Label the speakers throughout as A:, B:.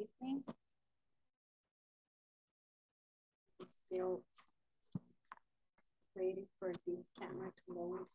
A: evening. Still waiting for this camera to load.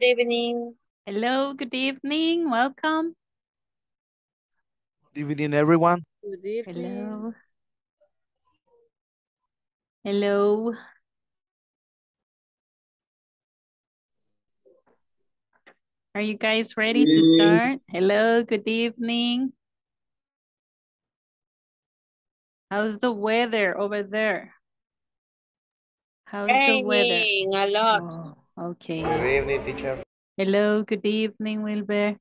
A: Good evening. Hello, good evening. Welcome. Good evening, everyone. Good evening. Hello. Hello. Are you guys ready to start? Hello, good evening. How's the
B: weather over there? How's the weather? a lot. Oh. Okay. Good evening, teacher. Hello, good evening, Wilbur.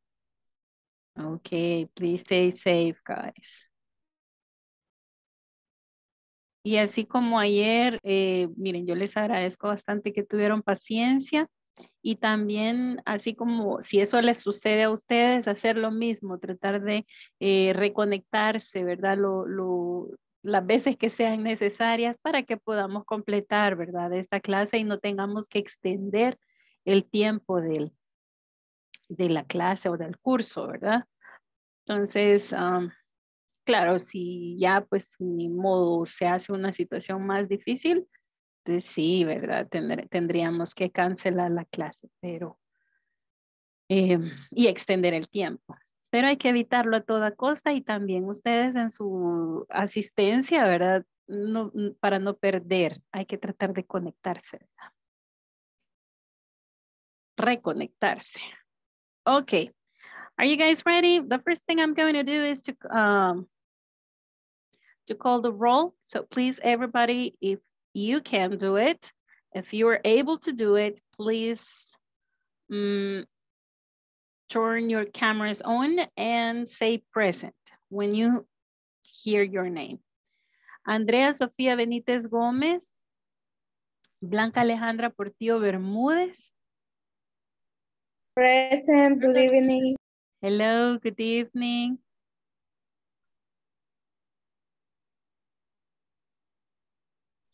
B: Okay, please stay safe, guys. Y así como ayer, eh, miren, yo les agradezco bastante que tuvieron paciencia y también así como si eso les sucede a ustedes, hacer lo mismo, tratar de eh, reconectarse, ¿verdad? Lo, lo, las veces que sean necesarias para que podamos completar, ¿verdad?, esta clase y no tengamos que extender el tiempo del, de la clase o del curso, ¿verdad? Entonces, claro, si ya pues ni modo se hace una situación más difícil, pues, sí, ¿verdad? tendríamos que cancelar la clase, pero... Em, y extender el tiempo pero hay que evitarlo a toda costa y también ustedes en su asistencia, ¿verdad? para no perder, hay que tratar de conectarse, Reconectarse. Ok. Are you guys ready? The first thing I'm going to do is to, um, to call the roll. So please, everybody, if you can do it, if you are able to do it, please mm, turn your cameras on and say present when you hear your name. Andrea Sofía Benítez Gómez, Blanca Alejandra Portillo Bermúdez.
C: Present, good evening.
B: Hello, good evening.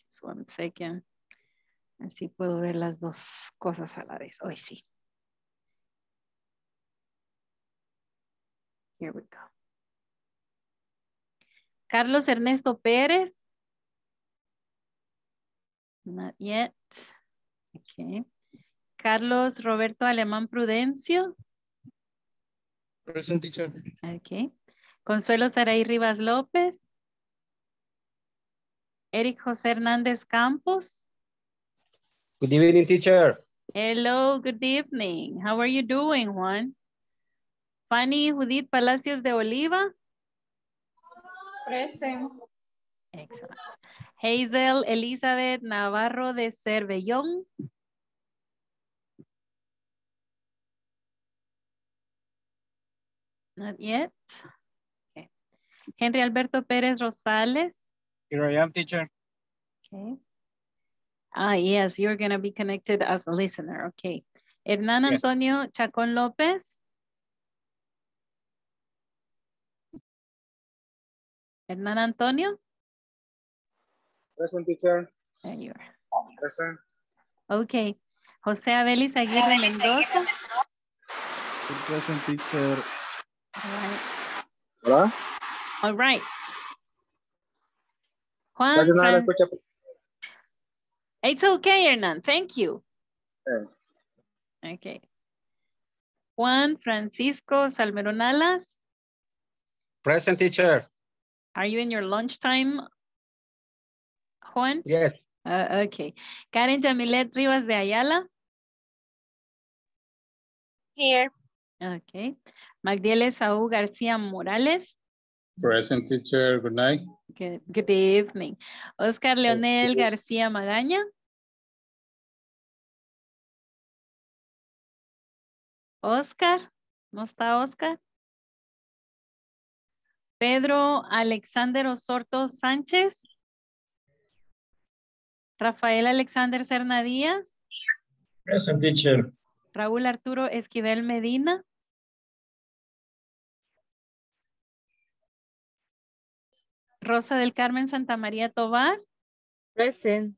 B: Just one second. Así puedo ver las dos cosas a la vez. Hoy sí. Here we go. Carlos Ernesto Pérez. Not yet. Okay. Carlos Roberto Alemán Prudencio.
D: Present teacher.
B: Okay. Consuelo Saray Rivas López. Eric José Hernández Campos.
D: Good evening, teacher.
B: Hello, good evening. How are you doing, Juan? Fanny Judith Palacios de Oliva.
E: Present. Excellent.
B: Hazel Elizabeth Navarro de Cervellón. Not yet. Henry Alberto Pérez Rosales.
D: Here I am, teacher.
B: Okay. Ah, yes, you're going to be connected as a listener. Okay. Hernán Antonio Chacón López.
A: Hernán Antonio.
D: Present teacher. Señor. Present.
B: Okay. José Abelis Aguirre Mendoza.
D: Present teacher. All right. Hola.
B: All right. Juan. Pues. It's okay, Hernan. Thank you. Okay. Juan Francisco Salmerón Alas.
D: Present teacher.
B: Are you in your lunchtime, Juan? Yes. Uh, okay. Karen Jamilet Rivas de Ayala. Here. Okay. Magdiel Saúl García Morales.
D: Present teacher, good night.
B: Good, good evening. Oscar Leonel García Magaña.
A: Oscar, ¿no está Oscar?
B: Pedro Alexander Osorto Sánchez. Rafael Alexander Cerna Díaz.
A: Present teacher.
B: Raúl Arturo Esquivel Medina.
A: Rosa del Carmen Santa María
B: Tobar. Present.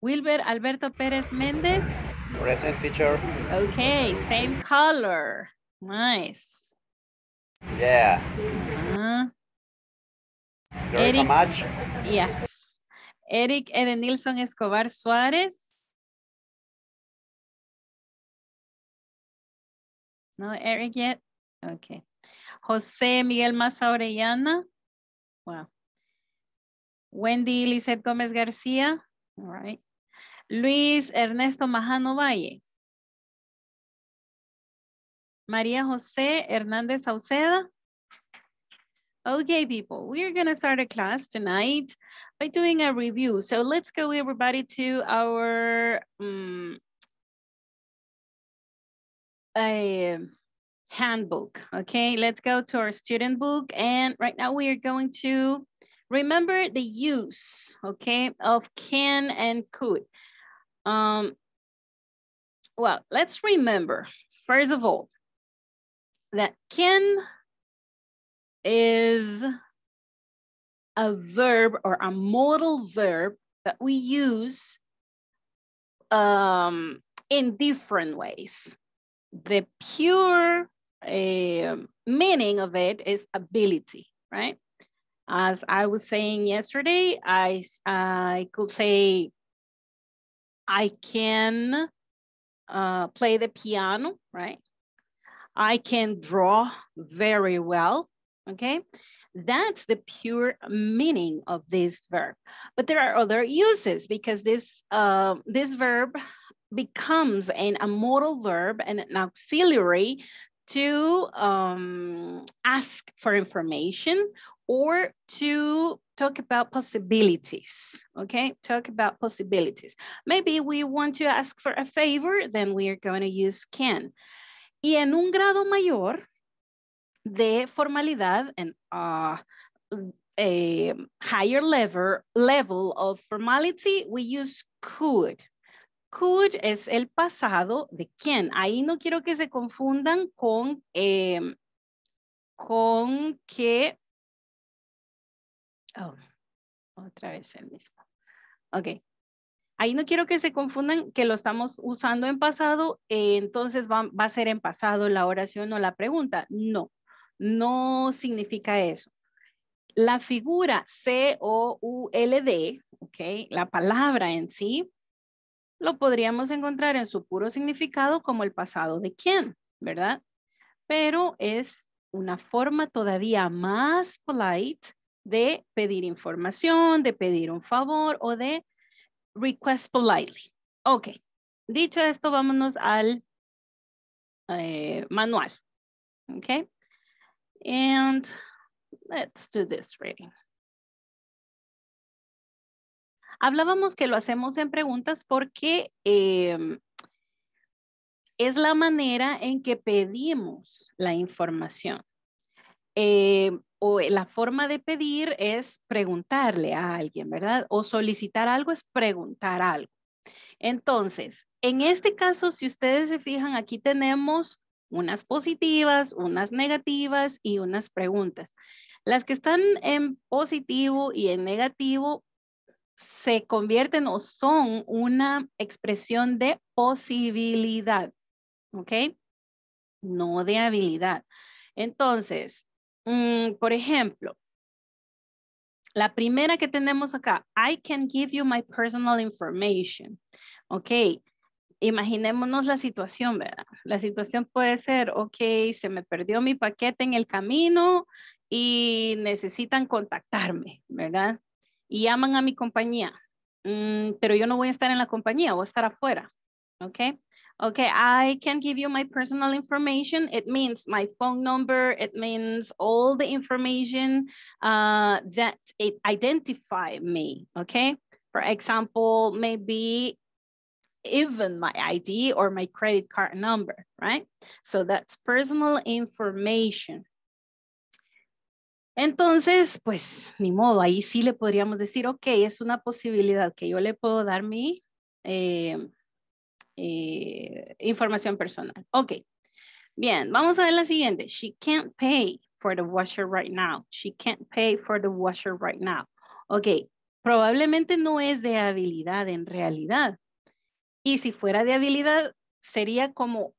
B: Wilber Alberto Pérez Méndez.
D: Present teacher.
B: Okay, same color. Nice.
D: Yeah.
A: Eric,
B: Yes. Eric Edenilson Escobar Suárez. No Eric yet? Okay. José Miguel Maza Orellana. Wow. Wendy Lizette Gómez García. All right. Luis Ernesto Majano Valle. Maria Jose Hernandez Sauceda. Okay, people, we're gonna start a class tonight by doing a review. So let's go everybody to our mm, um, a handbook, okay? Let's go to our student book. And right now we are going to remember the use, okay, of can and could. Um, well, let's remember, first of all,
A: that can is a
B: verb or a modal verb that we use um, in different ways. The pure uh, meaning of it is ability, right? As I was saying yesterday, I, I could say, I can uh, play the piano, right? I can draw very well, okay? That's the pure meaning of this verb. But there are other uses because this, uh, this verb becomes an, a modal verb and an auxiliary to um, ask for information or to talk about possibilities, okay? Talk about possibilities. Maybe we want to ask for a favor, then we are going to use can. y en un grado mayor de formalidad, en a ah, eh, higher level, level of formality, we use could. Could es el pasado de quién. Ahí no quiero que se confundan con, em, con que... Oh, otra vez el mismo. Ok ahí no quiero que se confundan que lo estamos usando en pasado, eh, entonces va, a ser en pasado la oración o la pregunta. No, no significa eso. La figura C-O-U-L-D, la palabra en sí, lo podríamos encontrar en su puro significado como el pasado de quién, ¿verdad? Pero es una forma todavía más polite de pedir información, de pedir un favor o de request politely. Ok, dicho esto, vámonos al eh, manual. Ok, and let's do this reading. Hablábamos que lo hacemos en preguntas porque em, es la manera en que pedimos la información. Em, eh, la forma de pedir es preguntarle a alguien, ¿verdad? O solicitar algo es preguntar algo. Entonces, en este caso, si ustedes se fijan, aquí tenemos unas positivas, unas negativas y unas preguntas. Las que están en positivo y en negativo se convierten o son una expresión de posibilidad, ¿ok? No de habilidad. Entonces, Mm, por ejemplo, la primera que tenemos acá, I can give you my personal information. Ok, imaginémonos la situación, ¿verdad? La situación puede ser, ok, se me perdió mi paquete en el camino y necesitan contactarme, ¿verdad? Y llaman a mi compañía, mm, pero yo no voy a estar en la compañía, voy a estar afuera, ¿ok? Okay, I can give you my personal information. It means my phone number. It means all the information uh, that it identify me, okay? For example, maybe even my ID or my credit card number, right? So that's personal information. Entonces, pues, ni modo, ahí sí le podríamos decir, ok, es una posibilidad que yo le puedo dar mi, eh, información personal. Ok. Bien, vamos a ver la siguiente. She can't pay for the washer right now. She can't pay for the washer right now. Ok, probablemente no es de habilidad en realidad. Y si fuera de habilidad, sería como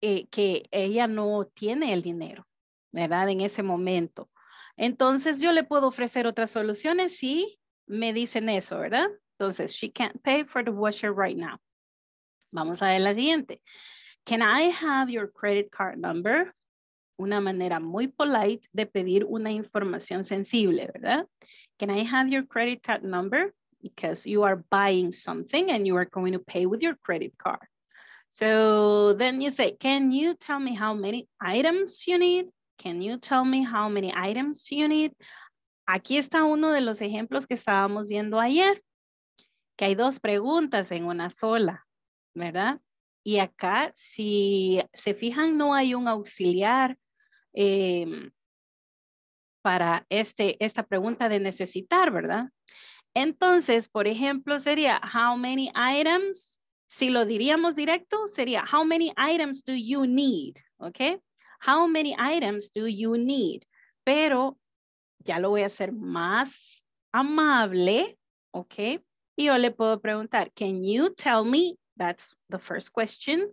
B: eh, que ella no tiene el dinero, ¿verdad? En ese momento. Entonces yo le puedo ofrecer otras soluciones si me dicen eso, ¿verdad? Entonces, she can't pay for the washer right now. Vamos a ver la siguiente. Can I have your credit card number? Una manera muy polite de pedir una información sensible, ¿verdad? Can I have your credit card number? Because you are buying something and you are going to pay with your credit card. So then you say, can you tell me how many items you need? Can you tell me how many items you need? Aquí está uno de los ejemplos que estábamos viendo ayer, que hay dos preguntas en una sola. ¿verdad? Y acá, si se fijan, no hay un auxiliar em, para este, esta pregunta de necesitar, ¿verdad? Entonces, por ejemplo, sería how many items. Si lo diríamos directo, sería how many items do you need, ¿ok? How many items do you need? Pero ya lo voy a hacer más amable, ¿ok? Y yo le puedo preguntar, can you tell me That's the first question.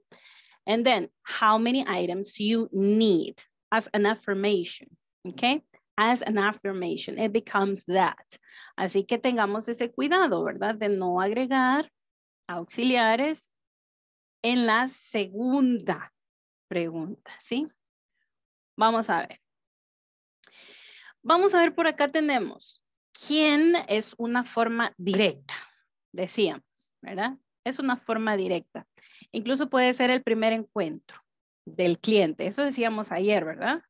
B: And then how many items you need as an affirmation, okay? As an affirmation, it becomes that. Así que tengamos ese cuidado, ¿verdad? De no agregar auxiliares en la segunda pregunta, ¿sí? Vamos a ver. Vamos a ver, por acá tenemos. ¿Quién es una forma directa? Decíamos, ¿verdad? Es una forma directa. Incluso puede ser el primer encuentro del cliente. Eso decíamos ayer, ¿verdad?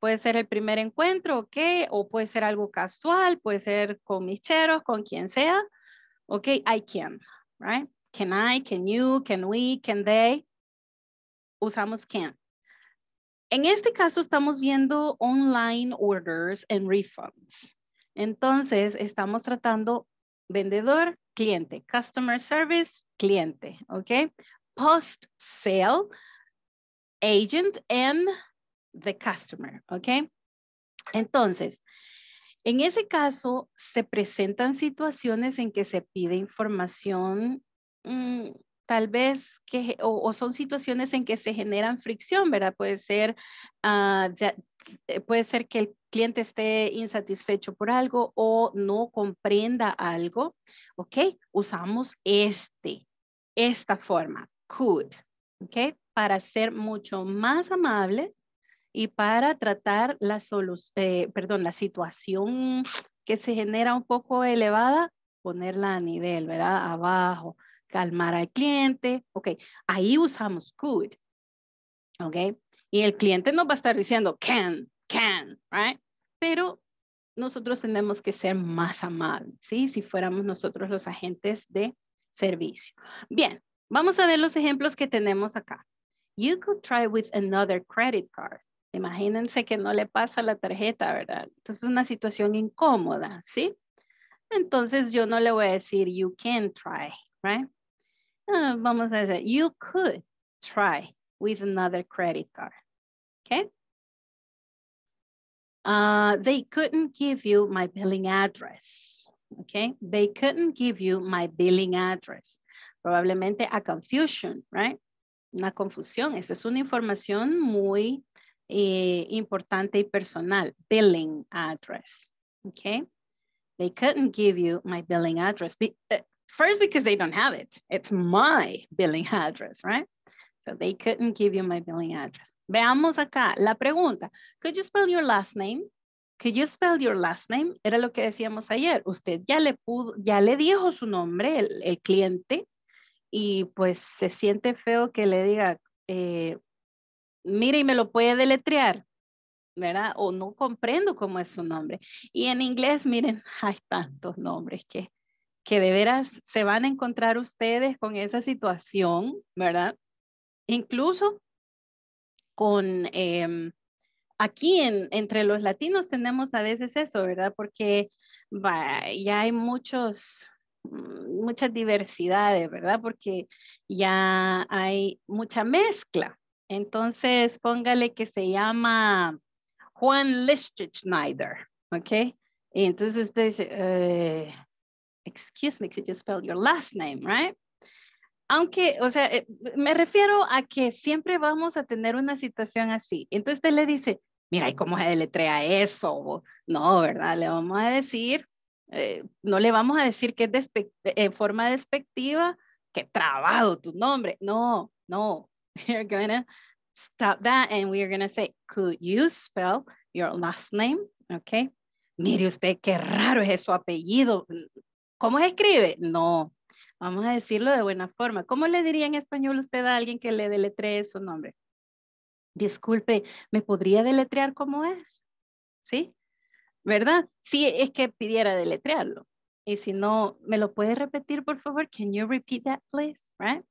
B: Puede ser el primer encuentro, ok, o puede ser algo casual, puede ser con mis con quien sea. Ok, I can, right? Can I, can you, can we, can they. Usamos can. En este caso estamos viendo online orders and refunds. Entonces estamos tratando vendedor cliente, customer service, cliente, Ok. Post sale, agent and the customer, Ok. Entonces, en ese caso, se presentan situaciones en que se pide información mm, tal vez que, o, son situaciones en que se generan fricción, ¿verdad? Puede ser ah, eh, puede ser que el cliente esté insatisfecho por algo o no comprenda algo, ¿ok? Usamos este, esta forma, could, ¿ok? Para ser mucho más amables y para tratar la, eh, perdón, la situación que se genera un poco elevada, ponerla a nivel, ¿verdad? Abajo, calmar al cliente, ¿ok? Ahí usamos could, ¿ok? Y el cliente no va a estar diciendo, can, can, right? Pero nosotros tenemos que ser más amables, ¿sí? Si fuéramos nosotros los agentes de servicio. Bien, vamos a ver los ejemplos que tenemos acá. You could try with another credit card. Imagínense que no le pasa la tarjeta, ¿verdad? Entonces es una situación incómoda, ¿sí? Entonces yo no le voy a decir you can try, right? Ah, vamos a decir you could try with another credit card. okay? Uh, they couldn't give you my billing address, okay? They couldn't give you my billing address. Probablemente a confusion, right? Una confusión, eso es una información muy eh, importante y personal, billing address, okay? They couldn't give you my billing address. Be eh, first, because they don't have it. It's my billing address, right? So they couldn't give you my billing address. Veamos acá la pregunta. Could you spell your last name? Could you spell your last name? Era lo que decíamos ayer. Usted ya le pudo, ya le dijo su nombre, el, cliente, y pues se siente feo que le diga, eh, mire, y me lo puede deletrear, ¿verdad? O no comprendo cómo es su nombre. Y en inglés, miren, hay tantos nombres que, que de veras se van a encontrar ustedes con esa situación, ¿verdad? Incluso con... Em, aquí entre los latinos tenemos a veces eso, ¿verdad? Porque ya hay muchos, mm, muchas diversidades, ¿verdad? Porque ya hay mucha mezcla. Entonces, póngale que se llama Juan Schneider, ¿ok? entonces usted dice, eh, excuse me, could you spell your last name, right? aunque, o sea, eh, me refiero a que siempre vamos a tener una situación así. Entonces usted le dice, mira, ¿y cómo se deletrea eso? No, ¿verdad? Le vamos a decir, eh, no le vamos a decir que en forma despectiva, que trabado tu nombre. No, no. We're to stop that and we're to say, could you spell your last name? Okay. Mire usted, qué raro es su apellido. ¿Cómo se escribe? No, Vamos a decirlo de buena forma. ¿Cómo le diría en español usted a alguien que le deletree su nombre? Disculpe, ¿me podría deletrear como es? ¿Sí? ¿Verdad? Sí, es que pidiera deletrearlo. Y si no, ¿me lo puede repetir, por favor? Can you repeat that, please? Right?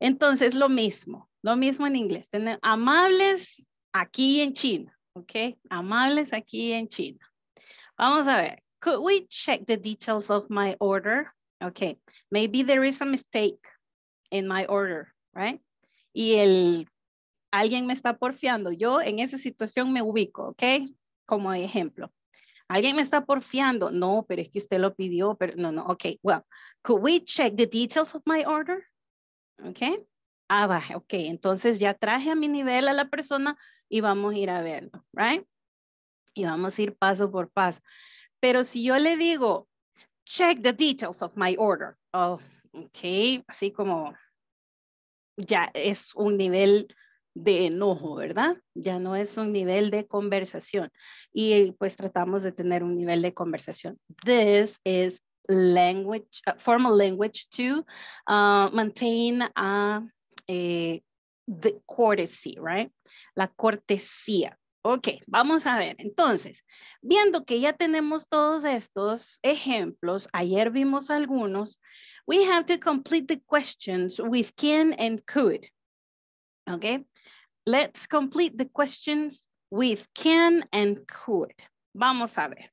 B: Entonces, lo mismo, lo mismo en inglés. Amables aquí en China, ¿ok? Amables aquí en China. Vamos a ver. Could we check the details of my order? Okay, maybe there is a mistake in my order, right? Y el, alguien me está porfiando. Yo en esa situación me ubico, ¿ok? Como ejemplo. Alguien me está porfiando. No, pero es que usted lo pidió, pero no, no. Okay, well, could we check the details of my order? Okay. Ah, va, ok. Entonces ya traje a mi nivel a la persona y vamos a ir a verlo, right? Y vamos a ir paso por paso. Pero si yo le digo, check the details of my order. Oh, ok, así como ya es un nivel de enojo, ¿verdad? Ya no es un nivel de conversación. Y pues tratamos de tener un nivel de conversación. This is language, uh, formal language to uh, maintain a, eh, the courtesy, right? La cortesía. Ok, vamos a ver. Entonces, viendo que ya tenemos todos estos ejemplos, ayer vimos algunos, we have to complete the questions with can and could. Okay, let's complete the questions with can and could. Vamos a ver.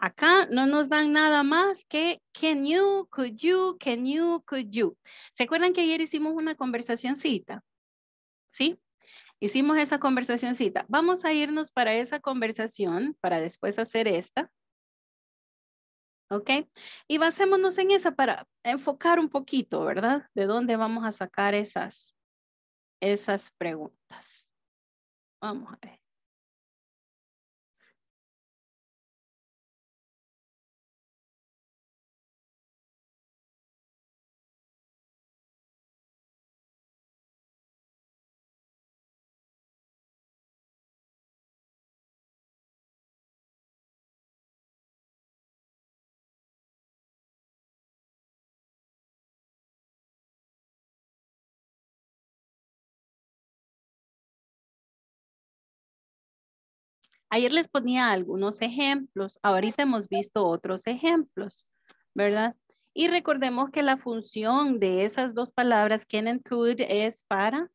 B: Acá no nos dan nada más que can you, could you, can you, could you. ¿Se acuerdan que ayer hicimos una conversacioncita? ¿Sí? Hicimos esa conversacioncita. Vamos a irnos para esa conversación para después hacer esta. ¿Ok? Y basémonos en esa para enfocar un poquito, ¿verdad? De dónde vamos a sacar esas, esas preguntas. Vamos a ver. Ayer les ponía algunos ejemplos, ahorita hemos visto otros ejemplos, ¿verdad? Y recordemos que la función de esas dos palabras, can and could, es para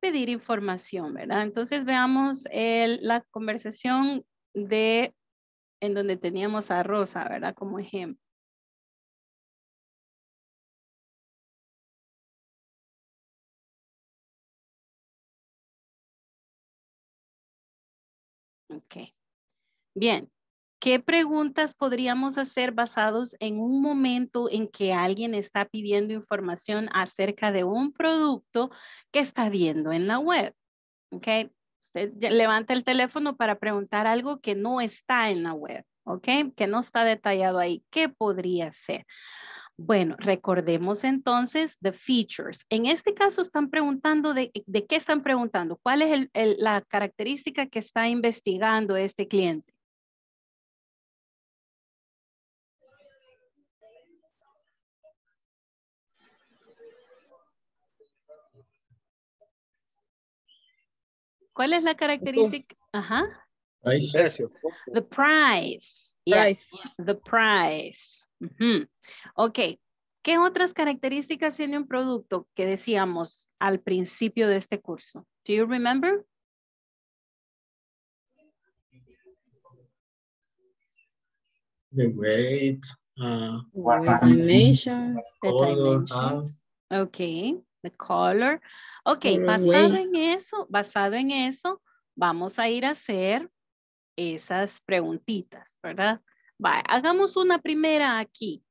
B: pedir información, ¿verdad? Entonces veamos la conversación de, en donde teníamos a Rosa,
A: ¿verdad? Como ejemplo.
B: Bien. ¿Qué preguntas podríamos hacer basados en un momento en que alguien está pidiendo información acerca de un producto que está viendo en la web? Usted levanta el teléfono para preguntar algo que no está en la web. Que no está detallado ahí. ¿Qué podría ser? Bueno, recordemos entonces the features. En este caso están preguntando de, qué están preguntando, cuál es la característica que está investigando este cliente. ¿Cuál es la característica? Ajá.
D: The
B: price. The price. Ok. ¿Qué otras características tiene un producto que decíamos al principio de este curso? Do you remember?
D: The weight, uh, ah, dimensions, the dimensions.
B: Ah. Okay, the color. Ok, basado en eso, basado en eso, vamos a ir a hacer esas preguntitas, ¿verdad? hagamos una primera aquí.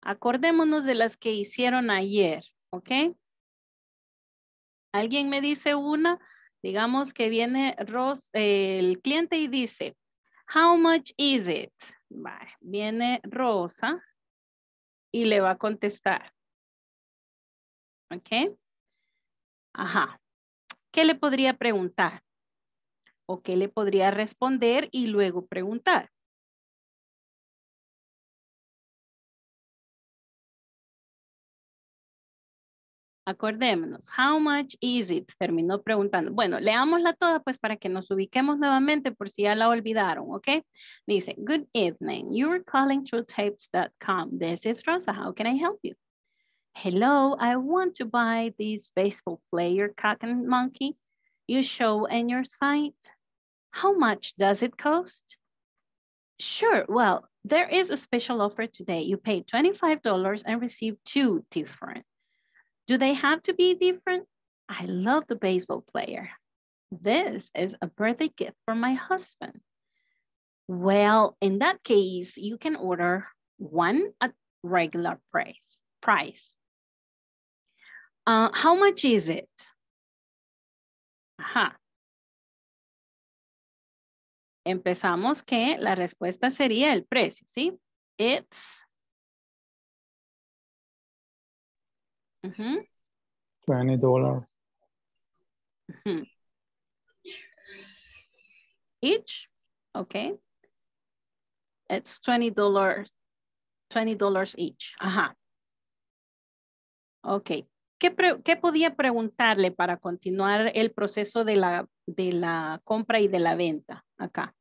B: Acordémonos de las que hicieron ayer, ¿ok? Alguien me dice una, digamos que viene el cliente y dice, how much is it? viene Rosa y le va a contestar. ¿Ok? Ajá. ¿Qué le podría preguntar? ¿O qué le podría responder y luego preguntar? Acordémonos, how much is it? Terminó preguntando. Bueno, leámosla toda pues para que nos ubiquemos nuevamente por si ya la olvidaron, ¿ok? Dice, good evening, you're calling truetapes.com. This is Rosa, how can I help you? Hello, I want to buy this baseball player cock and monkey you show in your site. How much does it cost? Sure, well, there is a special offer today. You pay $25 and receive two different do they have to be different? I love the baseball player. This is a birthday gift for my husband. Well, in that case, you can order one at regular price. price.
A: Uh, how much is it? Ajá. Empezamos que la respuesta sería el precio, ¿sí? It's
D: $20.
B: Each? Okay. It's $20, $20 each. Ajá. Ok. ¿Qué, ¿Qué, podía preguntarle para continuar el proceso de la, de la compra y de la venta acá?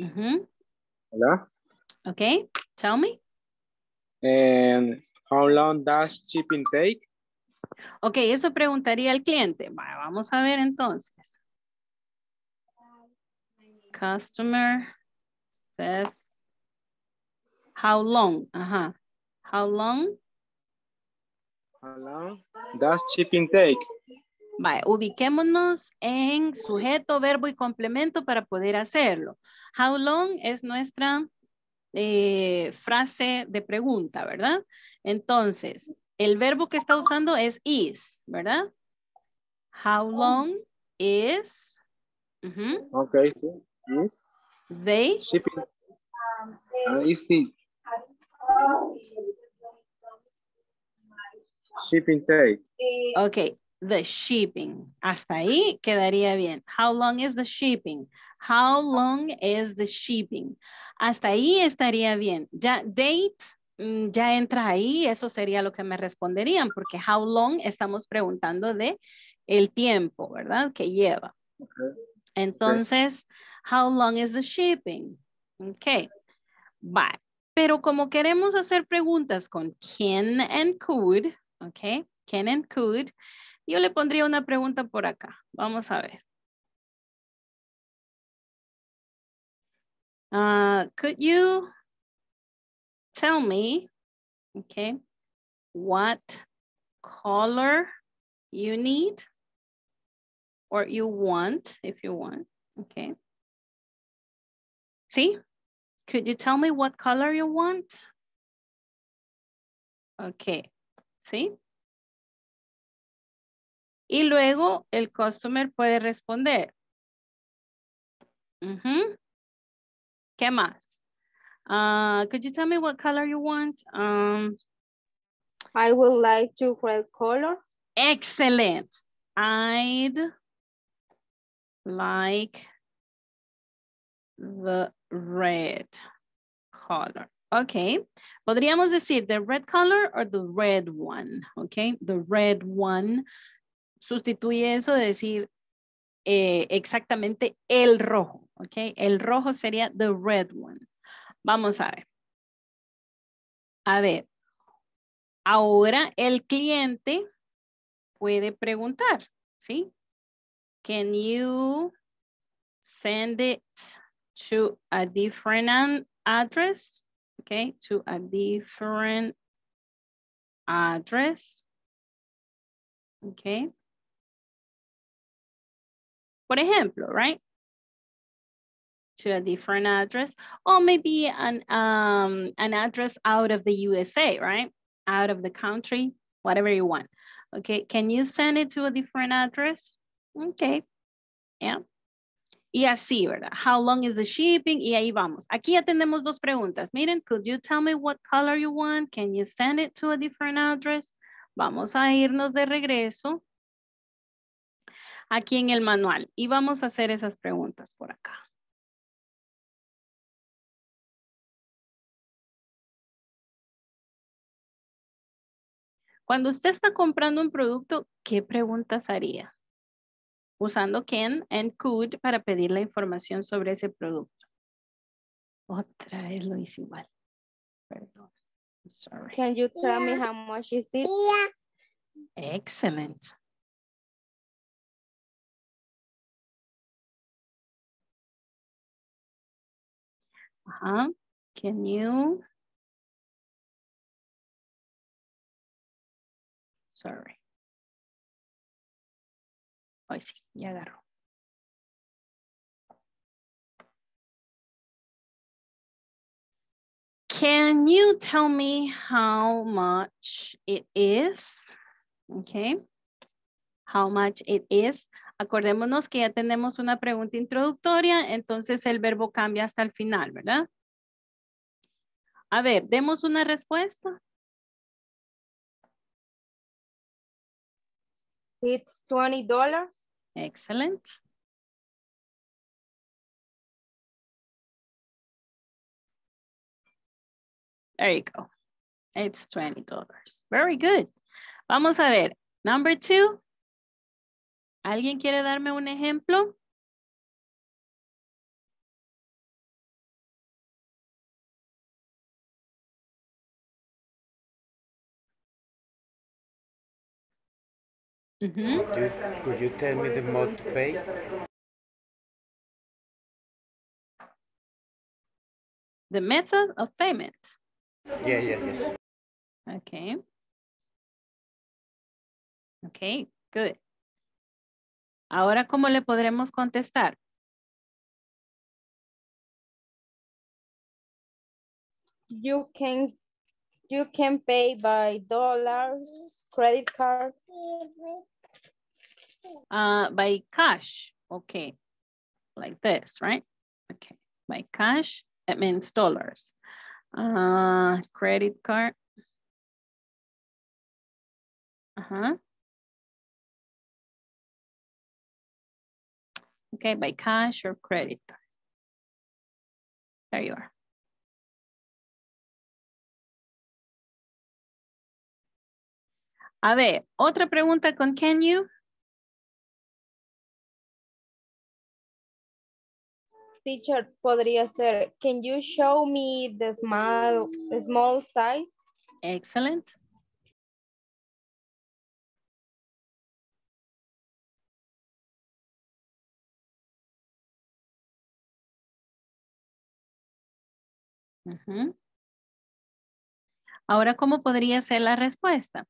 D: Mm -hmm. Okay, tell me. And how long does shipping
B: take? Ok, eso preguntaría al cliente. vamos a ver entonces. Customer says, how long? Ajá. How long? How long
D: does shipping take?
B: Vale, ubiquémonos en sujeto, verbo y complemento para poder hacerlo. How long es nuestra eh, frase de pregunta, ¿verdad? Entonces, el verbo que está usando es is, ¿verdad? How long is...
D: They. Shipping.
A: Um,
B: ah, shipping Ok, the shipping. Hasta ahí quedaría bien. How long is the shipping? How long is the shipping? Hasta ahí estaría bien. Ya, date mm, ya entra ahí, eso sería lo que me responderían, porque how long estamos preguntando de el tiempo, ¿verdad? Que lleva. Entonces, how long is the shipping? Ok, bye. Pero como queremos hacer preguntas con can and could, ok, can and could, yo le pondría una pregunta por acá. Vamos a ver. Uh, could you
A: tell me, okay, what color you need or you want, if you want, okay? See, could you tell me what color you want? Okay, see, Y luego el customer puede responder. Uh ¿Qué más?
B: Uh, could you tell me what color you want? Um, I would like to red color. Excellent. I'd like the red color. Okay. Podríamos decir the red color or the red one. Okay. The red one sustituye eso de decir eh, exactamente el rojo, ¿ok? El rojo sería the red one. Vamos a ver. A ver, ahora el cliente puede preguntar, ¿sí? Can you send it to a different address? Okay, to a different address.
A: Okay. Por
B: ejemplo, right? To a different address or maybe an, um, an address out of the USA, right? Out of the country, whatever you want. Okay, can you send it to a different address? Okay, yeah. Y así, ¿verdad? How long is the shipping? Y ahí vamos. Aquí ya tenemos dos preguntas. Miren, could you tell me what color you want? Can you send it to a different address? Vamos a irnos de regreso aquí en el manual y vamos
A: a hacer esas preguntas por acá. Cuando usted
B: está comprando un producto, ¿qué preguntas haría? Usando can and could para pedir la información sobre ese producto. Otra vez lo hice igual. Perdón. sorry.
C: Can you tell me how much is
A: Excellent. Uh-huh. Can you? Sorry. Hoy oh, sí, ya agarró.
B: Can you tell me how much it is? Okay. How much it is? Acordémonos que ya tenemos una pregunta introductoria, entonces el verbo cambia hasta el final, ¿verdad? A ver, demos una respuesta.
A: It's $20. Excellent.
B: There you go. It's $20. Very good. Vamos a ver. Number two. ¿Alguien quiere darme un ejemplo?
A: you, tell me the pay? The method of payment. Okay. Okay, good. Ahora, ¿cómo le podremos contestar?
C: You can, you can pay by dollars, credit card. Uh, by cash, okay.
B: Like this, right? Okay, by cash, it means dollars.
A: Uh, credit card. Uh-huh. okay, by cash or credit There you are. A ver, otra pregunta con can you.
C: Teacher, podría ser, can you show me the small, the small size? Excellent.
A: Ahora, ¿cómo podría ser la respuesta?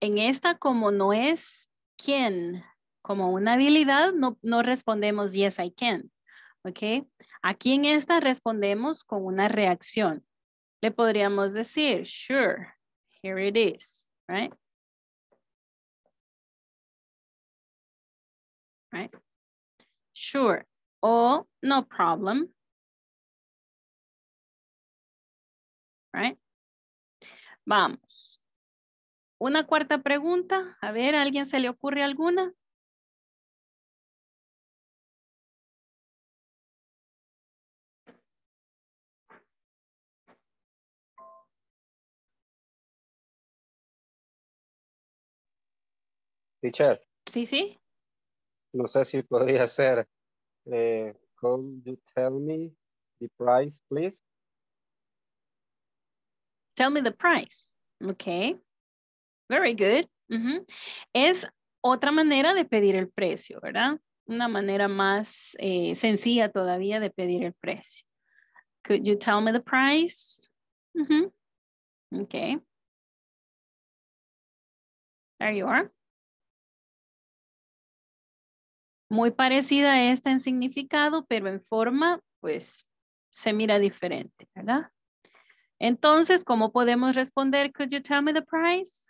B: En esta, como no es quién, como una habilidad, no, no respondemos yes, I can. okay Aquí en esta respondemos con una reacción. Le podríamos decir, sure, here it
A: is, right? Right? Sure. Oh, no problem. Right? Vamos. Una cuarta pregunta. A ver, ¿alguien se le ocurre alguna?
D: Teacher. Sí, sí. No sé si podría ser. Eh, could you tell me the price,
B: please? Tell me the price. Okay. Very good. Es otra manera de pedir el precio, ¿verdad? Una manera más eh, sencilla todavía de pedir el precio. Could you tell me the price? Okay. There you are muy parecida a esta en significado, pero en forma, pues, se mira diferente, ¿verdad? Entonces, ¿cómo podemos responder? Could you tell me the price?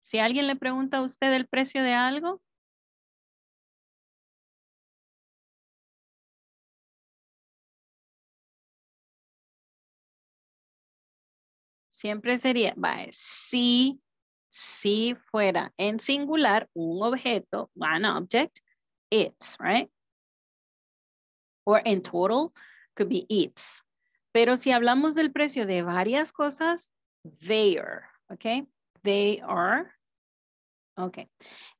B: Si alguien le pregunta a usted el precio de algo. Siempre sería, va, si, si fuera en singular un objeto, an object, It's, right? Or in total, could be its. Pero si hablamos del precio de varias cosas, they are, okay? They are, okay.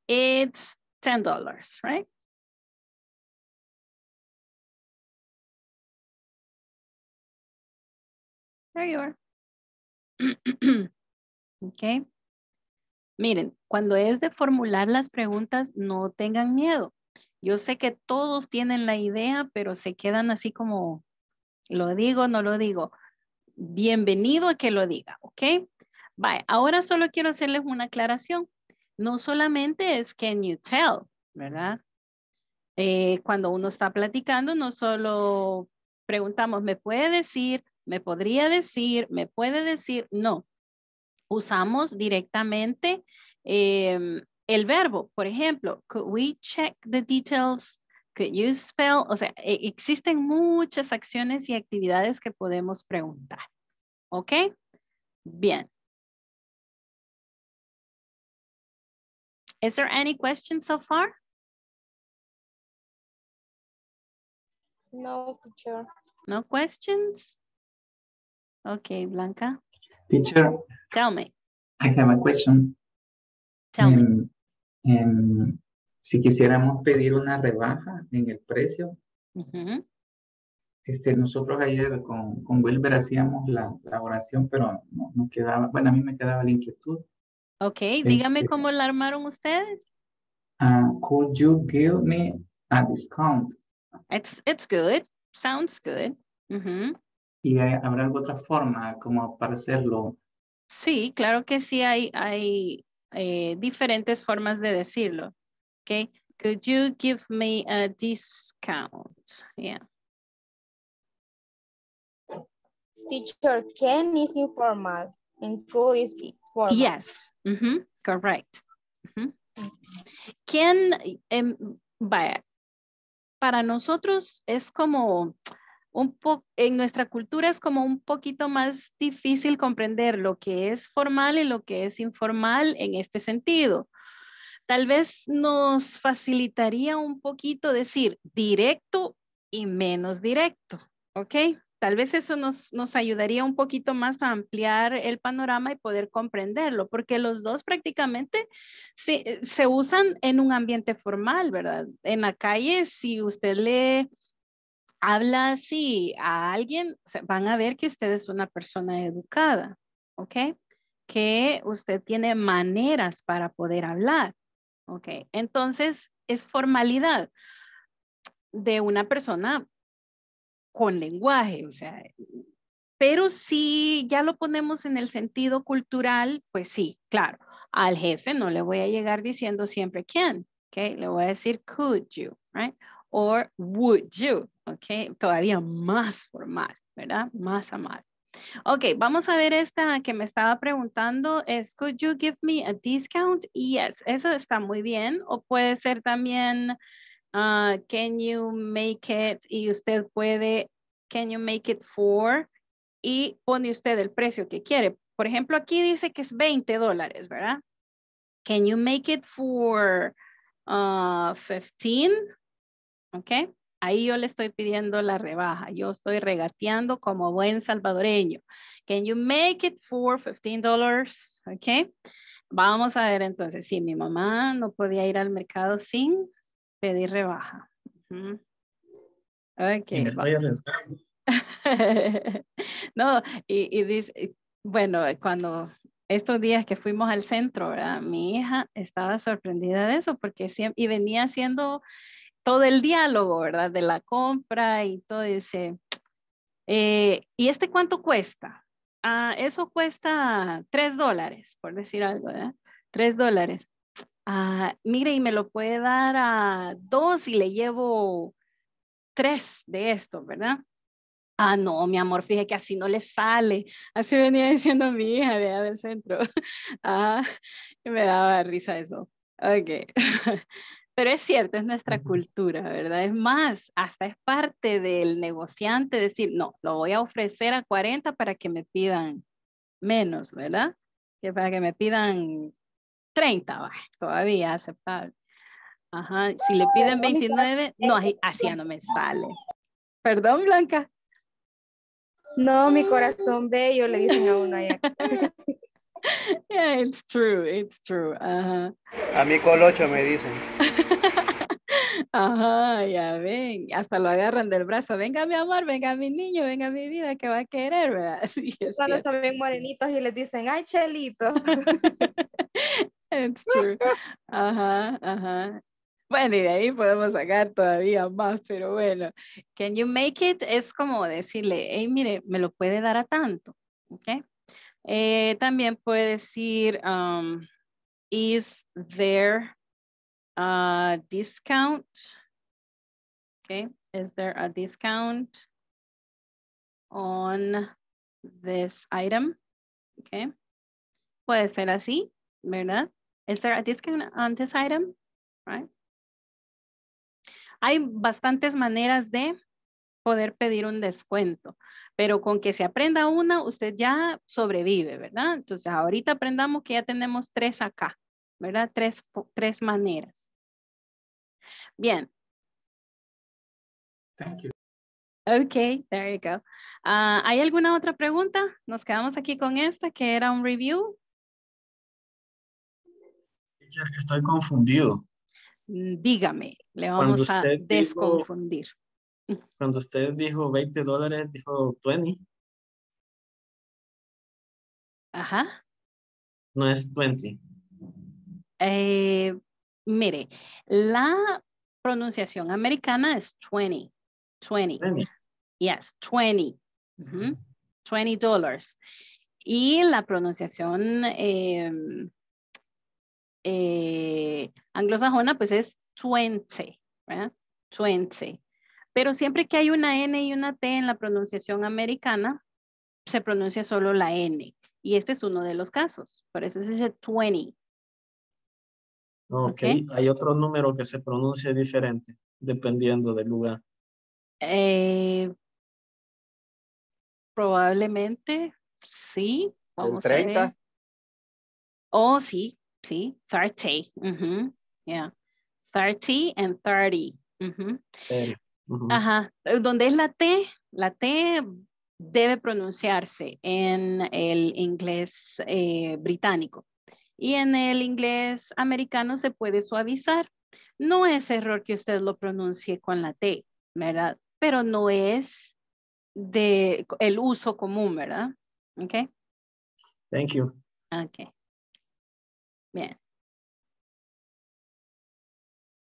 B: It's ten dollars, right?
A: There you are. okay.
B: Miren, cuando es de formular las preguntas, no tengan miedo. Yo sé que todos tienen la idea, pero se quedan así como, lo digo, no lo digo. Bienvenido a que lo diga, ¿ok? Bye. Ahora solo quiero hacerles una aclaración. No solamente es can you tell, ¿verdad? Eh, cuando uno está platicando, no solo preguntamos, ¿me puede decir? ¿Me podría decir? ¿Me puede decir? No. Usamos directamente em, el verbo, por ejemplo, could we check the details? Could you spell? O sea, e, existen muchas acciones y actividades que podemos preguntar. ¿Ok? Bien.
A: Is there any question so far? No, teacher. No questions?
B: Okay, Blanca. Teacher. Tell me.
A: I have a
D: question. Tell me. Um, si quisiéramos pedir una rebaja en el precio, este, nosotros ayer con, con Wilber hacíamos la, la oración, pero no, quedaba, bueno, a mí me quedaba la inquietud.
B: Ok, dígame este, cómo la armaron ustedes.
D: Ah, could you give me a discount?
B: It's, it's good, sounds good.
D: ¿Y habrá alguna otra forma como para hacerlo?
B: Sí, claro que sí, hay, hay eh, diferentes formas de decirlo. Okay. Could you give me a discount? Yeah.
C: Teacher Ken is informal and who is informal.
B: Yes, mm-hmm. correct. Mm-hmm. Em, para nosotros es como en nuestra cultura es como un poquito más difícil comprender lo que es formal y lo que es informal en este sentido. Tal vez nos facilitaría un poquito decir directo y menos directo, ¿ok? Tal vez eso nos, ayudaría un poquito más a ampliar el panorama y poder comprenderlo, porque los dos prácticamente se usan en un ambiente formal, ¿verdad? En la calle, si usted lee habla así a alguien, van a ver que usted es una persona educada, ¿ok? Que usted tiene maneras para poder hablar, ¿ok? Entonces, es formalidad de una persona con lenguaje, o sea, pero si ya lo ponemos en el sentido cultural, pues sí, claro, al jefe no le voy a llegar diciendo siempre quién, ¿ok? Le voy a decir could you, right? Or would you. ¿ok? Todavía más formal, ¿verdad? Más amable. Ok, vamos a ver esta que me estaba preguntando. Es, could you give me a discount? Yes, eso está muy bien. O puede ser también, ah, can you make it? Y usted puede, can you make it for? Y pone usted el precio que quiere. Por ejemplo, aquí dice que es 20 dólares, ¿verdad? Can you make it for uh, ah, 15? Ok. Ahí yo le estoy pidiendo la rebaja. Yo estoy regateando como buen salvadoreño. Can you make it for $15? Okay. Vamos a ver entonces. Si mi mamá no podía ir al mercado sin pedir rebaja. no, y, dice, bueno, cuando estos días que fuimos al centro, mi hija estaba sorprendida de eso porque siempre, y venía haciendo todo el diálogo, ¿verdad? De la compra y todo ese. Eh, ¿Y este cuánto cuesta? Ah, eso cuesta tres dólares, por decir algo, ¿verdad? Tres dólares. Ah, mire, y me lo puede dar a dos y le llevo tres de esto, ¿verdad? Ah, no, mi amor, fíjate que así no le sale. Así venía diciendo mi hija de allá del centro. Ah, me daba risa eso. Ok. Pero es cierto, es nuestra cultura, ¿verdad? Es más, hasta es parte del negociante decir, no, lo voy a ofrecer a 40 para que me pidan menos, ¿verdad? Que para que me pidan 30, todavía aceptable. Ajá, si le piden 29, no, eh, así ya eh. no me sale. Perdón, Blanca.
C: No, mi corazón bello, le dicen a uno allá. yeah, it's
E: true, it's true. Ajá. A mi colocho me dicen.
B: Ajá, ya ven, hasta lo agarran del brazo, venga mi amor, venga mi niño, venga mi vida, que
E: va a querer, ¿verdad? Cuando
C: son bien morenitos y les dicen, ay, chelito.
E: It's true. Ajá, ajá. Bueno, y de ahí podemos
B: sacar todavía más, pero bueno. Can you make it? Es como decirle, hey, mire, me lo puede dar a tanto, ¿ok? Eh, también puede decir, um, is there a discount? Okay, is there a discount on this item? Okay, puede ser así, ¿verdad? Is there a discount on this item? Right. Hay bastantes maneras de poder pedir un descuento, pero con que se aprenda una, usted ya sobrevive, ¿verdad? Entonces, ahorita aprendamos que ya tenemos tres acá, ¿verdad? Tres, maneras. Bien. Thank you. Ok, there you go. Ah, ¿Hay alguna otra pregunta? Nos quedamos aquí con esta, que era un review.
D: Estoy confundido.
B: Mm, dígame, le vamos a desconfundir
D: cuando usted dijo 20 dólares, dijo 20.
A: Ajá. No es 20.
B: Eh, mire, la pronunciación americana es 20. 20. 20. Yes, 20. 20 dólares. Y la pronunciación em, eh, anglosajona, pues es 20, 20. Pero siempre que hay una N y una T en la pronunciación americana, se pronuncia solo la N. Y este es uno de los casos. Por eso es ese 20. Okay. ok,
D: hay otro número que se pronuncia diferente
A: dependiendo del lugar. Eh,
B: probablemente sí. Vamos 30? Oh, sí, sí, 30. Yeah. 30 and 30. 30. Ajá, eh, donde es la T, la T debe pronunciarse en el inglés eh, británico y en el inglés americano se puede suavizar. No es error que usted lo pronuncie con la T, ¿verdad? Pero no es de el uso común, ¿verdad? Okay. Thank you. Okay.
A: Bien.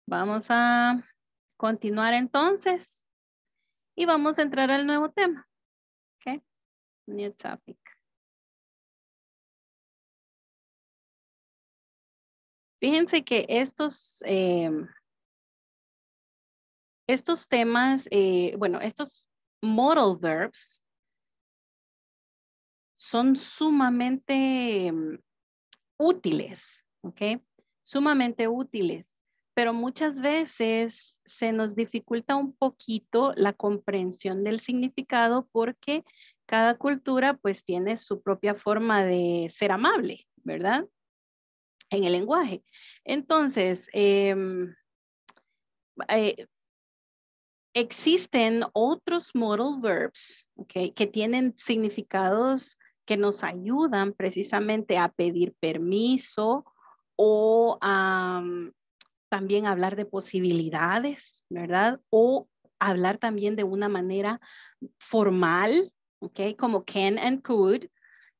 A: Vamos a Continuar entonces. Y vamos a entrar al nuevo tema. Okay. New topic.
B: Fíjense que estos, eh, estos temas, eh, bueno, estos modal verbs son sumamente mm, útiles, ¿ok? Sumamente útiles pero muchas veces se nos dificulta un poquito la comprensión del significado porque cada cultura pues tiene su propia forma de ser amable, ¿verdad? En el lenguaje. Entonces, em, eh, existen otros modal verbs que tienen significados que nos ayudan precisamente a pedir permiso o a, también hablar de posibilidades, ¿verdad? O hablar también de una manera formal, ¿ok? Como can and could.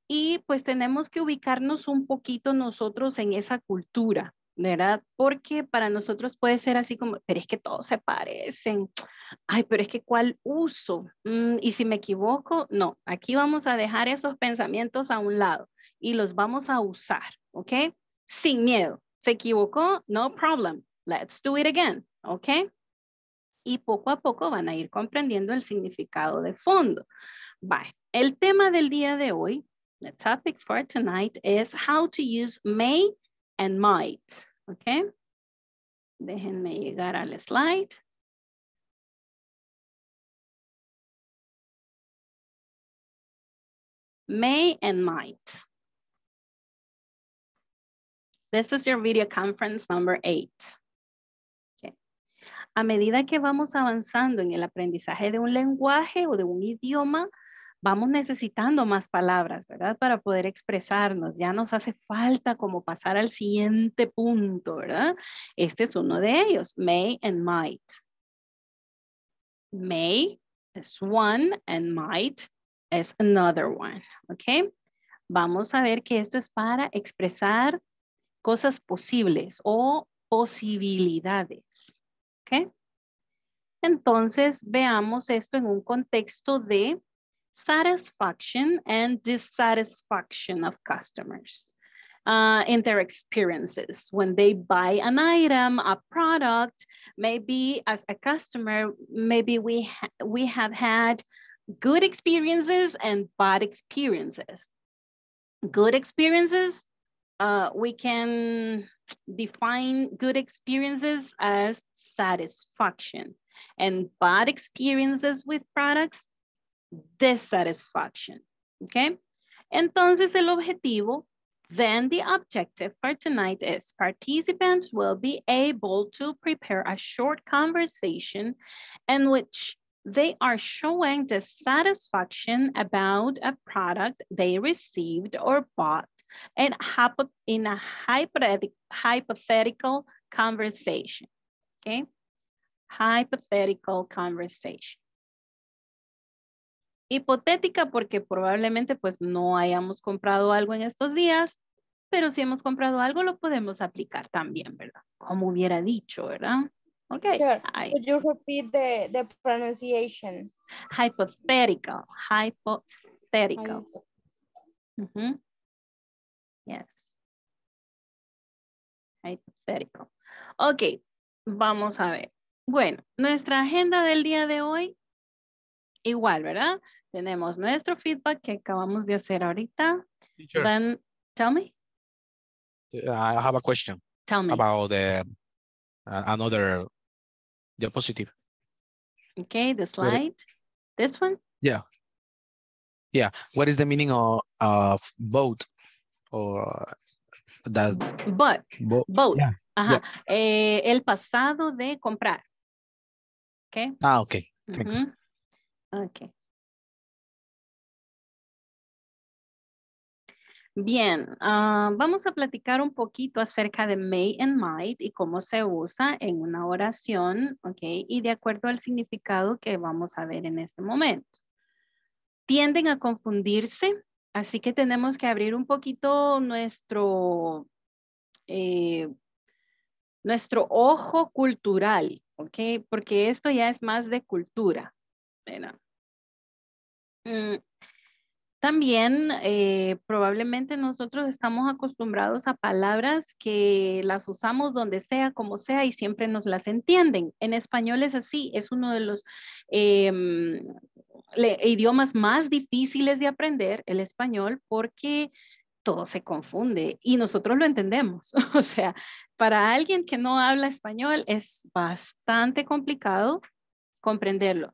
B: Y pues tenemos que ubicarnos un poquito nosotros en esa cultura, ¿verdad? Porque para nosotros puede ser así como, pero es que todos se parecen. Ay, pero es que cuál uso. Mm, y si me equivoco, no, aquí vamos a dejar esos pensamientos a un lado y los vamos a usar, ¿ok? Sin miedo. Se equivocó, no problem. Let's do it again, ¿ok? Y poco a poco van a ir comprendiendo el significado de fondo. Bye. El tema del día de hoy, the topic for tonight is how to use may and might, ¿ok? Déjenme llegar al slide.
A: May and might.
B: This is your video conference number eight. A medida que vamos avanzando en el aprendizaje de un lenguaje o de un idioma, vamos necesitando más palabras, ¿verdad? Para poder expresarnos. Ya nos hace falta como pasar al siguiente punto, ¿verdad? Este es uno de ellos, may and might. May is one and might is another one, ¿ok? Vamos a ver que esto es para expresar cosas posibles o posibilidades. Okay. Entonces, veamos esto en un contexto de satisfaction and dissatisfaction of customers uh, in their experiences. When they buy an item, a product, maybe as a customer, maybe we, ha we have had good experiences and bad experiences. Good experiences uh, we can define good experiences as satisfaction and bad experiences with products, dissatisfaction, okay? Entonces el objetivo, then the objective for tonight is participants will be able to prepare a short conversation in which they are showing dissatisfaction about a product they received or bought and in a hypothetical conversation, okay? Hypothetical conversation. Hipotética porque probablemente pues no hayamos comprado algo en estos días, pero si hemos comprado algo lo podemos aplicar también, ¿verdad? Como hubiera dicho, ¿verdad? Okay.
C: Could you repeat the, pronunciation?
B: Hypothetical. Hypothetical. Yes. Hypothetical. Ok, vamos a ver. Bueno, nuestra agenda del día de hoy, igual, ¿verdad? Tenemos nuestro feedback que acabamos de hacer ahorita. Then, tell me.
D: Uh, I have a question. Tell me. About the, uh, another diapositive.
B: Okay, the slide. This one?
D: Yeah. Yeah. What is the meaning of, of boat? but both
B: eh, el pasado de comprar okay
A: ah okay thanks
B: okay Bien, ah, vamos a platicar un poquito acerca de may and might y cómo se usa en una oración, ¿ok? Y de acuerdo al significado que vamos a ver en este momento. Tienden a confundirse Así que tenemos que abrir un poquito nuestro, eh, nuestro ojo cultural, ¿ok? Porque esto ya es más de cultura, mm, También eh, probablemente nosotros estamos acostumbrados a palabras que las usamos donde sea, como sea, y siempre nos las entienden. En español es así, es uno de los... Em, e idiomas más difíciles de aprender, el español, porque todo se confunde y nosotros lo entendemos. o sea, para alguien que no habla español es bastante complicado comprenderlo.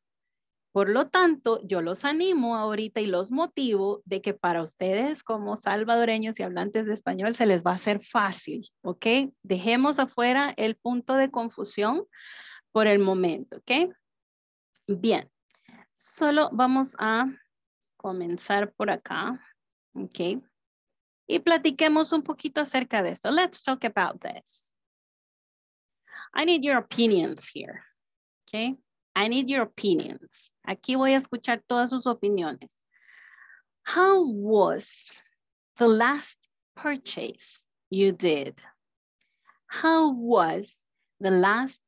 B: Por lo tanto, yo los animo ahorita y los motivo de que para ustedes como salvadoreños y hablantes de español se les va a ser fácil, ¿ok? Dejemos afuera el punto de confusión por el momento, ¿ok? Bien, Solo vamos a comenzar por acá. Ok. Y platiquemos un poquito acerca de esto. Let's talk about this. I need your opinions here. Okay. I need your opinions. Aquí voy a escuchar todas sus opiniones. How was the last purchase you did? How was the last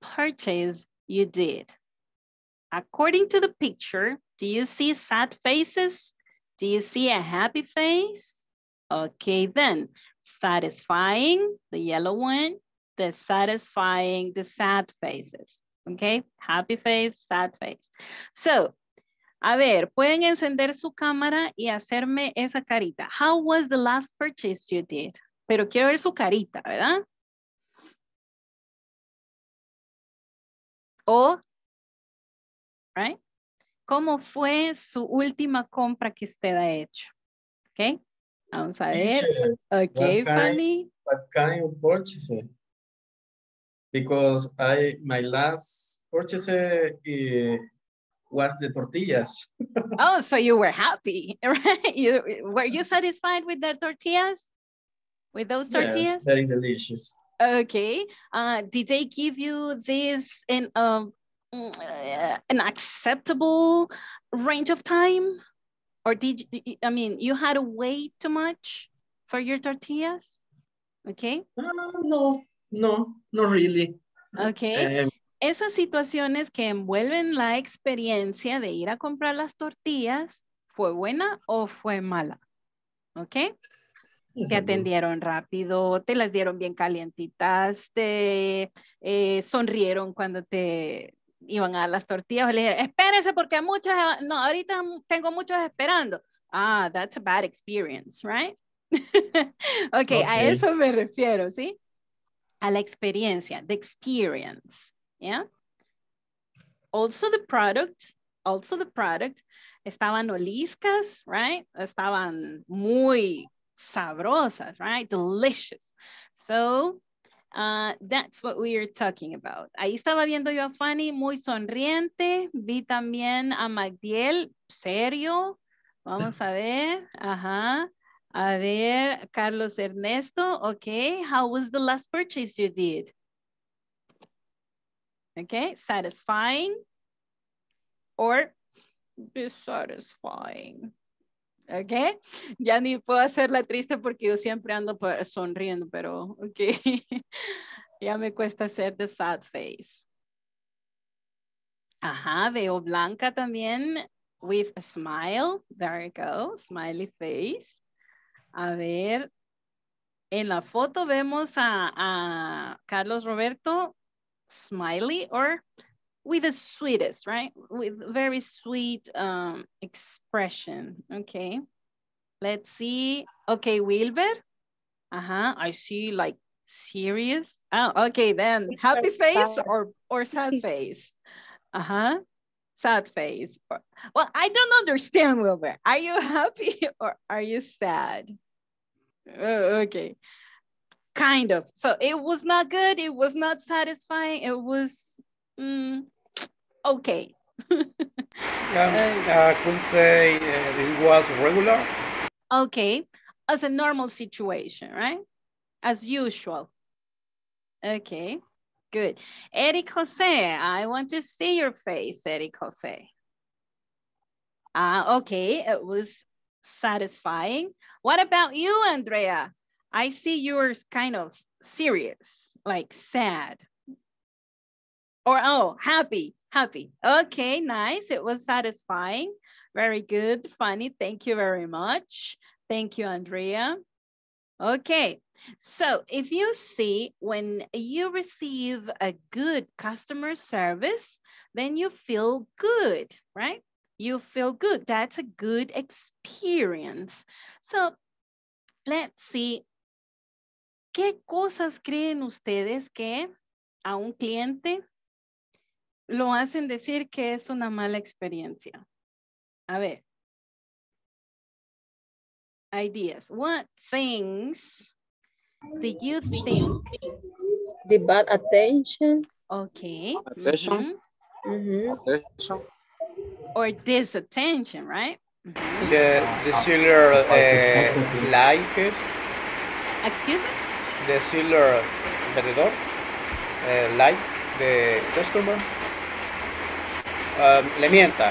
B: purchase you did? According to the picture, do you see sad faces? Do you see a happy face? Okay then, satisfying, the yellow one, the satisfying, the sad faces. Okay, happy face, sad face. So, a ver, pueden encender su cámara y hacerme esa carita. How was the last purchase you did? Pero quiero ver su carita, ¿verdad? O right? ¿Cómo fue su última compra que usted ha hecho? Ok, vamos a ver. Ok, what Fanny.
D: what kind of purchase? Because I, my last purchase uh, was the tortillas.
B: oh, so you were happy, right? You, were you satisfied with the tortillas? With those tortillas? Yes, very
D: delicious.
B: Okay. Uh, did they give you this in a um, an acceptable range of time? Or did, you, I mean, you had to wait too much for your tortillas? Okay. No, no, no, no really. Okay. Eh, Esas situaciones que envuelven la experiencia de ir a comprar las tortillas, ¿fue buena o fue mala? Okay. Te atendieron rápido, te las dieron bien calientitas, te eh, sonrieron cuando te iban a las tortillas, le dije, espérense porque muchas, no, ahorita tengo muchos esperando. Ah, that's a bad experience, right? okay, ok, a eso me refiero, ¿sí? A la experiencia, the experience, yeah? Also the product, also the product, estaban oliscas, right? Estaban muy sabrosas, right? Delicious. So, Uh, that's what we are talking about. Ahí estaba viendo yo a Fanny muy sonriente. Vi también a Magdiel serio. Vamos a ver. Ajá. A ver, Carlos Ernesto. Okay. How was the last purchase you did? Okay. Satisfying or dissatisfying? ¿ok? Ya ni puedo hacerla triste porque yo siempre ando sonriendo, pero ok. ya me cuesta hacer the sad face. Ajá, veo blanca también with a smile. There you go, smiley face. A ver, en la foto vemos a Carlos Roberto smiley or with the sweetest, right? With very sweet um, expression, okay? Let's see. Okay, Wilbur. Uh-huh, I see like serious. Oh, okay, then happy face or, or sad face? Uh-huh, sad face. Well, I don't understand, Wilbur. Are you happy or are you sad? Oh, okay kind of so it was not good it was not satisfying it was mm, okay.
E: Uh, I could say uh, it was regular.
B: Okay, as a normal situation, right? As usual. Okay, good. Eric Jose, I want to see your face, Eric Jose. Uh, okay, it was satisfying. What about you, Andrea? I see you're kind of serious, like sad. Or, oh, happy, happy. Okay, nice. It was satisfying. Very good, funny. Thank you very much. Thank you, Andrea. Okay, so if you see when you receive a good customer service, then you feel good, right? You feel good. That's a good experience. So let's see. ¿Qué cosas creen ustedes que a un cliente lo hacen decir que es una mala experiencia. A ver.
F: Ideas. What things do you think? The bad attention. Okay. Attention. Mm-hmm.
B: Mm-hmm. Or disattention, right?
D: Mm-hmm. The, seller eh, like it. Excuse me? The seller vendedor eh, like the customer. um, le mienta.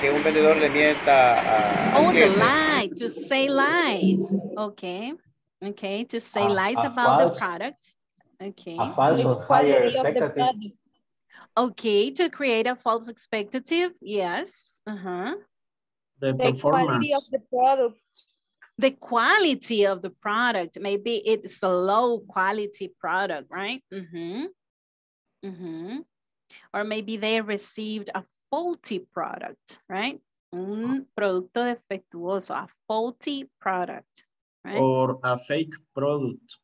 D: Que un vendedor le mienta a, Oh, the lie,
B: to say lies. Okay. Okay, to say a, lies a about false, the product. Okay. A false or higher expectative. Okay, to create a false expectative. Yes. Uh-huh.
D: The,
A: the quality of
B: the product the quality of the product. Maybe it's a low quality product, right? Mm-hmm. Mm-hmm. Or maybe they received a faulty product, right? Un ah. producto defectuoso, a faulty product, right?
D: Or a fake product.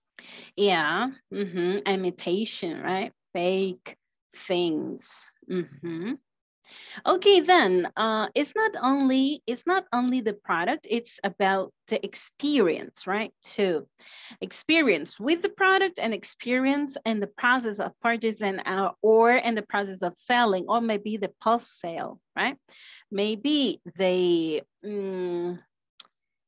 B: Yeah, mm -hmm. imitation, right? Fake things. Mm -hmm. Okay, then uh, it's not only it's not only the product; it's about the experience, right? Too, experience with the product and experience in the process of purchase and uh, or in the process of selling, or maybe the post sale, right? Maybe they mm,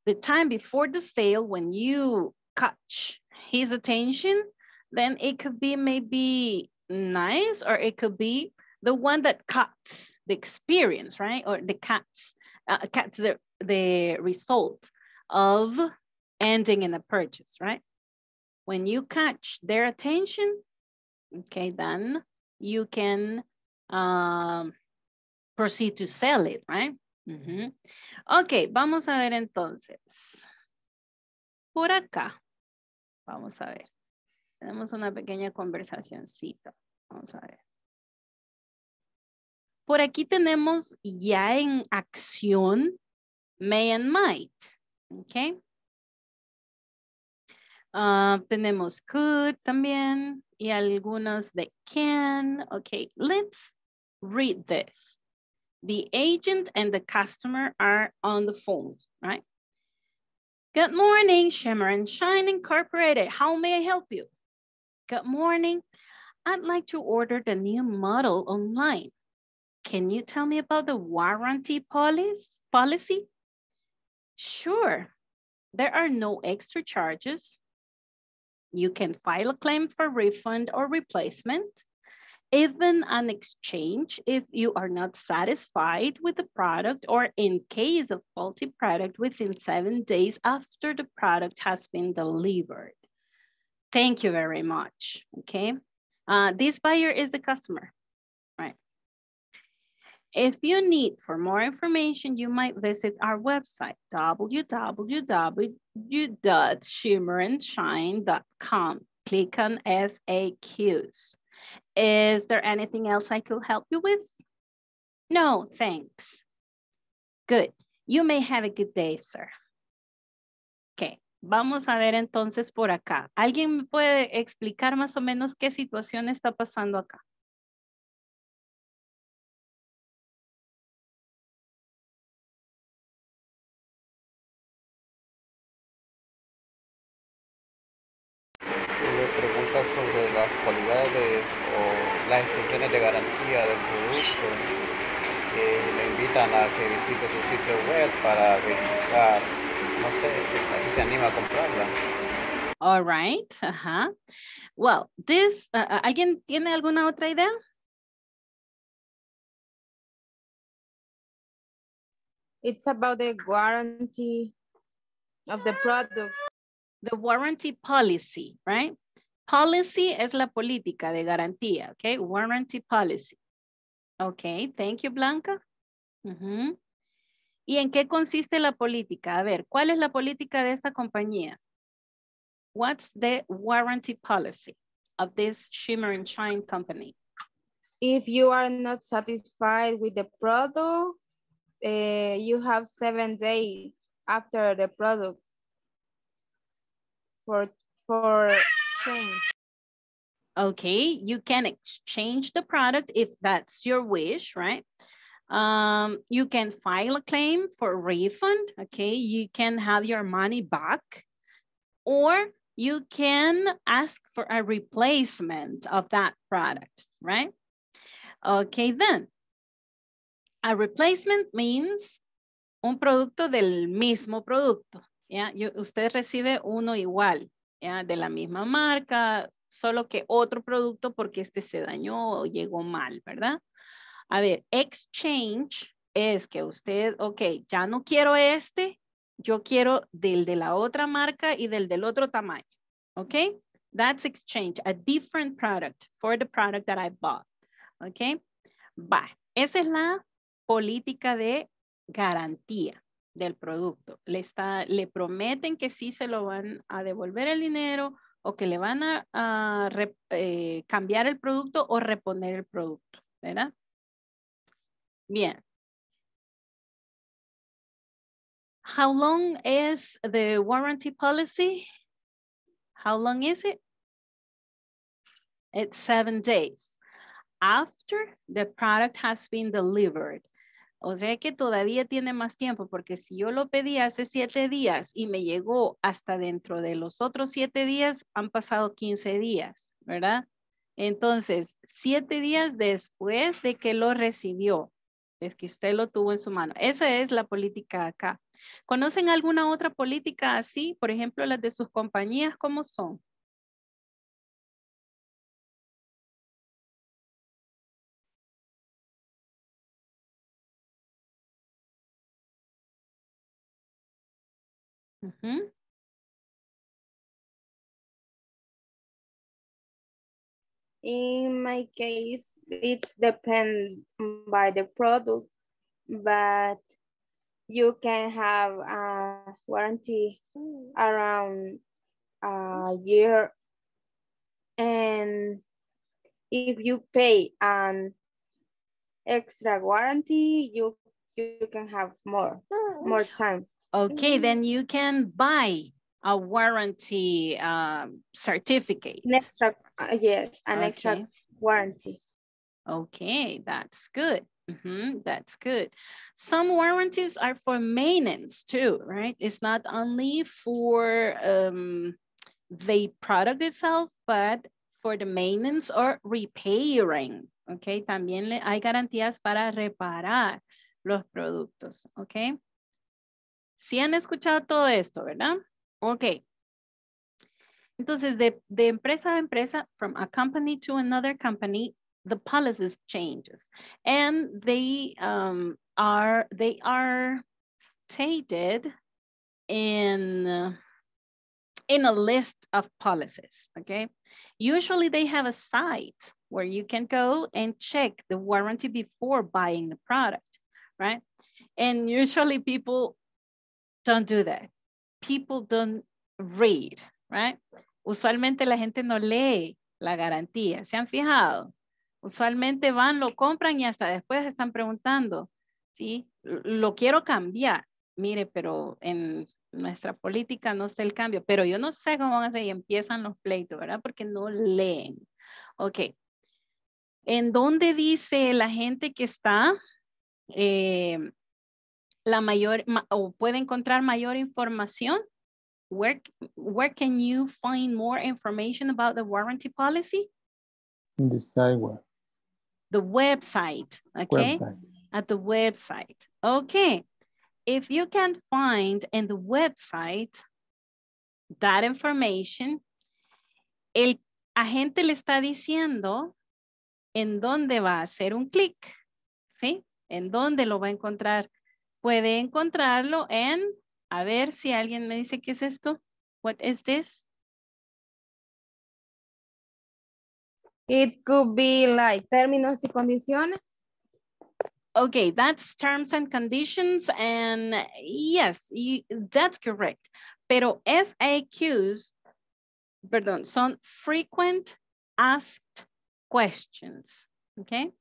B: the time before the sale when you catch his attention, then it could be maybe nice or it could be the one that cuts the experience, right? Or the cuts, uh, cuts the, the result of ending in a purchase, right? When you catch their attention, okay, then you can um, proceed to sell it, right? Mm -hmm. Ok, vamos a ver entonces. Por acá, vamos a ver. Tenemos una pequeña conversacioncita. Vamos a ver. Por aquí tenemos ya en acción may and might, okay? Uh, tenemos could también y algunos de can. Okay, let's read this. The agent and the customer are on the phone, right? Good morning, Shimmer and Shine Incorporated. How may I help you? Good morning. I'd like to order the new model online can you tell me about the warranty policy? Sure, there are no extra charges. You can file a claim for refund or replacement, even an exchange if you are not satisfied with the product or in case of faulty product within seven days after the product has been delivered. Thank you very much, okay? Uh, this buyer is the customer. If you need for more information, you might visit our website, www.shimmerandshine.com. Click on FAQs. Is there anything else I could help you with? No, thanks. Good. You may have a good day, sir. Okay. Vamos a ver entonces por acá. ¿Alguien puede explicar más o menos qué situación está pasando acá? right. Well, this, uh, uh, ¿alguien tiene alguna otra idea? It's about the guarantee of the product. The warranty policy, right? Policy es la política de garantía, okay? Warranty policy. Okay, thank you, Blanca. ¿Y en qué consiste la política? A ver, ¿cuál es la política de esta compañía? What's the warranty policy of this shimmer and shine company?
C: If you are not satisfied with the product, uh, you have seven days after the product for, for change.
B: Okay, you can exchange the product if that's your wish, right? Um, you can file a claim for refund, okay? You can have your money back or you can ask for a replacement of that product, right? Okay, then. A replacement means un producto del mismo producto. usted recibe uno igual, de la misma marca, solo que otro producto porque este se dañó o llegó mal, ¿verdad? A ver, exchange es que usted, ok, ya no quiero este, yo quiero del de la otra marca y del del otro tamaño. Ok. that's exchange, a different product for the product that I bought. Ok. Bye. Esa es la política de garantía del producto. Le, prometen que sí se lo van a devolver el dinero o que le van a, eh, cambiar el producto o reponer el producto, ¿verdad? Bien, How long is the warranty policy? How long is it? It's seven days after the product has been delivered. O sea que todavía tiene más tiempo porque si yo lo pedí hace siete días y me llegó hasta dentro de los otros siete días, han pasado 15 días, ¿verdad? Entonces, siete días después de que lo recibió, es que usted lo tuvo en su mano. Esa es la política acá. ¿Conocen alguna otra política así? Por ejemplo, las de sus compañías, ¿cómo
A: son? En In my case,
C: it depend by the product, but you can have a warranty around a year. And if you pay an extra warranty, you, you can have more,
B: more time. Okay, mm-hmm. then you can buy a warranty um, certificate. An extra, uh, yes, an okay. extra warranty. Okay, that's good. Mm -hmm, that's good. Some warranties are for maintenance too, right? It's not only for um, the product itself, but for the maintenance or repairing, okay? También le, hay garantías para reparar los productos, okay? Si ¿Sí han escuchado todo esto, ¿verdad? Ok. Entonces, de, de empresa a empresa, from a company to another company, the policies changes and they um, are they are stated in in a list of policies okay usually they have a site where you can go and check the warranty before buying the product right and usually people don't do that people don't read right usualmente la gente no lee la garantía se han fijado Usualmente van, lo compran y hasta después están preguntando, ¿sí? Lo quiero cambiar. Mire, pero en nuestra política no está el cambio, pero yo no sé cómo van a hacer y empiezan los pleitos, ¿verdad? Porque no leen. Ok. ¿En dónde dice la gente que está? Eh, la mayor, o puede encontrar mayor información? Where, where can you find more information about the warranty policy?
D: In the sidewalk
B: the website, okay? At the website, okay. If you can find in the website that information, el agente le está diciendo en dónde va a hacer un clic, ¿sí? En dónde lo va a encontrar. Puede encontrarlo en, a ver si alguien me dice qué es esto. What is this?
C: It could be like términos y condiciones.
B: Okay, that's terms and conditions. And yes, that's correct. Pero FAQs, perdón, son frequent asked questions. Okay?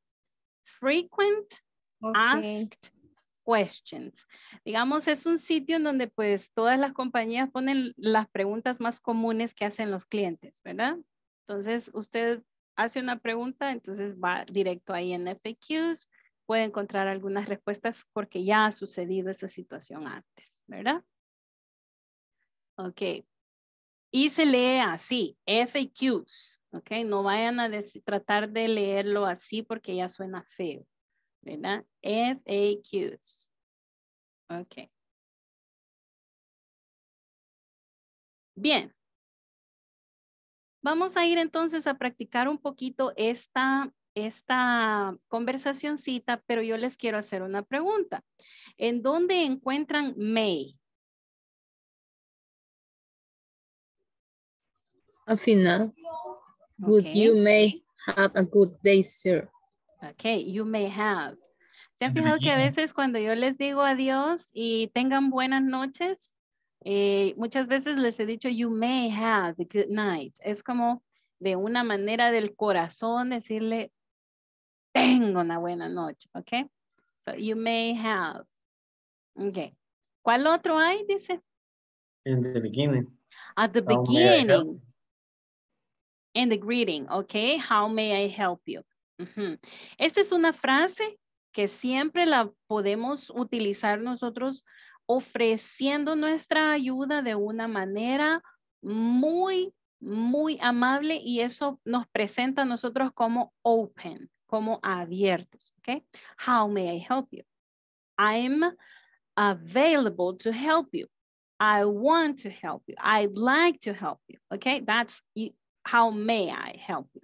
B: Frequent asked questions. Digamos, es un sitio en donde pues todas las compañías ponen las preguntas más comunes que hacen los clientes, ¿verdad? Entonces, usted hace una pregunta, entonces va directo ahí en FAQs, puede encontrar algunas respuestas porque ya ha sucedido esa situación antes, ¿verdad? Ok. Y se lee así, FAQs, ¿ok? No vayan a tratar de leerlo así porque ya suena feo, ¿verdad? FAQs. Ok. Bien, Vamos a ir entonces a practicar un poquito esta, esta conversacioncita, pero yo les quiero hacer una pregunta. ¿En dónde encuentran may? Al final, you may have a good day, sir. Okay, you may have. ¿Se han fijado que a veces cuando yo les digo adiós y tengan buenas noches, eh, muchas veces les he dicho, you may have a good night. Es como de una manera del corazón decirle, tengo una buena noche, ¿ok? So, you may have. Ok. ¿Cuál otro hay, dice?
D: In the beginning.
B: At the beginning. In the greeting, ok. How may I help you? Esta es una frase que siempre la podemos utilizar nosotros ofreciendo nuestra ayuda de una manera muy, muy amable y eso nos presenta a nosotros como open, como abiertos. Okay? How may I help you? I'm available to help you. I want to help you. I'd like to help you. Okay, that's how may I help you.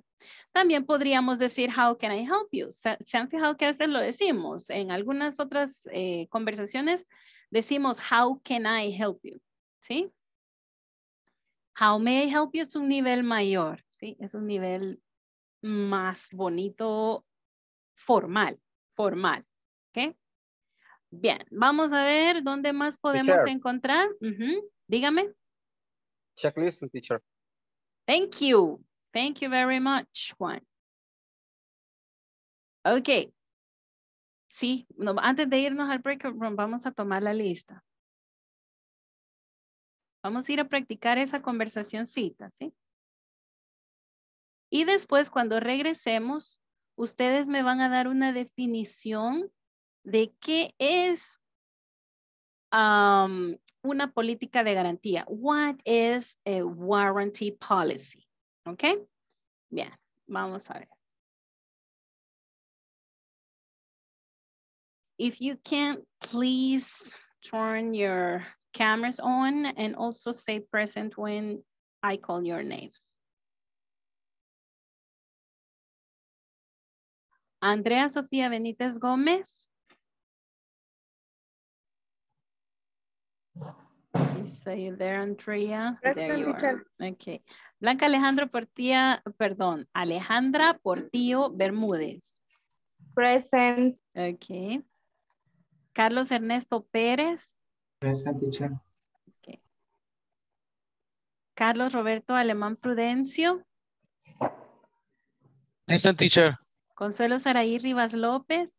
B: También podríamos decir, how can I help you? ¿Se, han fijado que lo decimos? En algunas otras eh, conversaciones decimos, how can I help you? ¿Sí? How may I help you es un nivel mayor, ¿sí? Es un nivel más bonito, formal, formal, ¿ok? Bien, vamos a ver dónde más podemos encontrar. Dígame.
D: Checklist, teacher.
B: Thank you. Thank you very much, Juan. Okay, Sí, antes de irnos al break room, vamos a tomar la lista. Vamos a ir a practicar esa cita, ¿sí? Y después, cuando regresemos, ustedes me van a dar una definición de qué es una política de garantía. What is a warranty policy? ¿Ok? Bien, vamos a ver. If you can, please turn your cameras on and also stay present when I call your name. Andrea Sofia Benitez Gomez. Are you there, Andrea? there you are. Okay. Blanca Alejandro Portilla, perdón, Alejandra Portillo Bermúdez. Present. Okay. Carlos Ernesto Pérez.
D: Present, teacher.
B: Carlos Roberto Alemán Prudencio.
D: Present, teacher.
B: Consuelo Saraí Rivas López.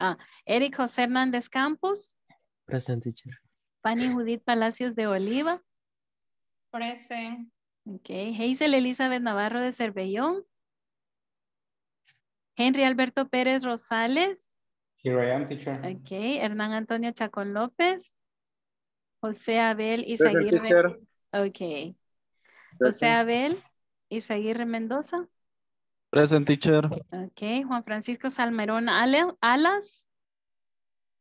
B: Ah, Eric José Hernández Campos.
D: Present, teacher.
B: Fanny Judith Palacios de Oliva.
E: Present.
B: Okay. Hazel Elizabeth Navarro de Cervellón. Henry Alberto Pérez Rosales.
D: Here I am, teacher.
B: Okay, Hernán Antonio Chacón López. José Abel Isaguirre. Okay. José Abel Isaguirre Mendoza.
E: Present, teacher.
B: Okay, Juan Francisco Salmerón Alas.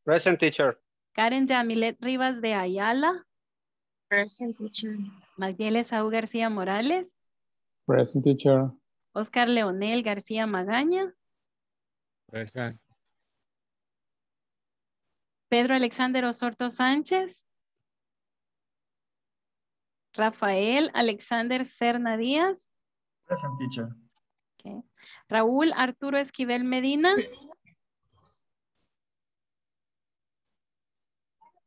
E: Present,
D: teacher.
B: Karen Yamilet Rivas de Ayala. Present, teacher. Magdiel Saúl García Morales.
D: Present, teacher.
B: Oscar Leonel García Magaña. Present. Pedro Alexander Osorto Sánchez. Rafael Alexander Cerna Díaz.
A: Present teacher.
B: Raúl Arturo Esquivel Medina.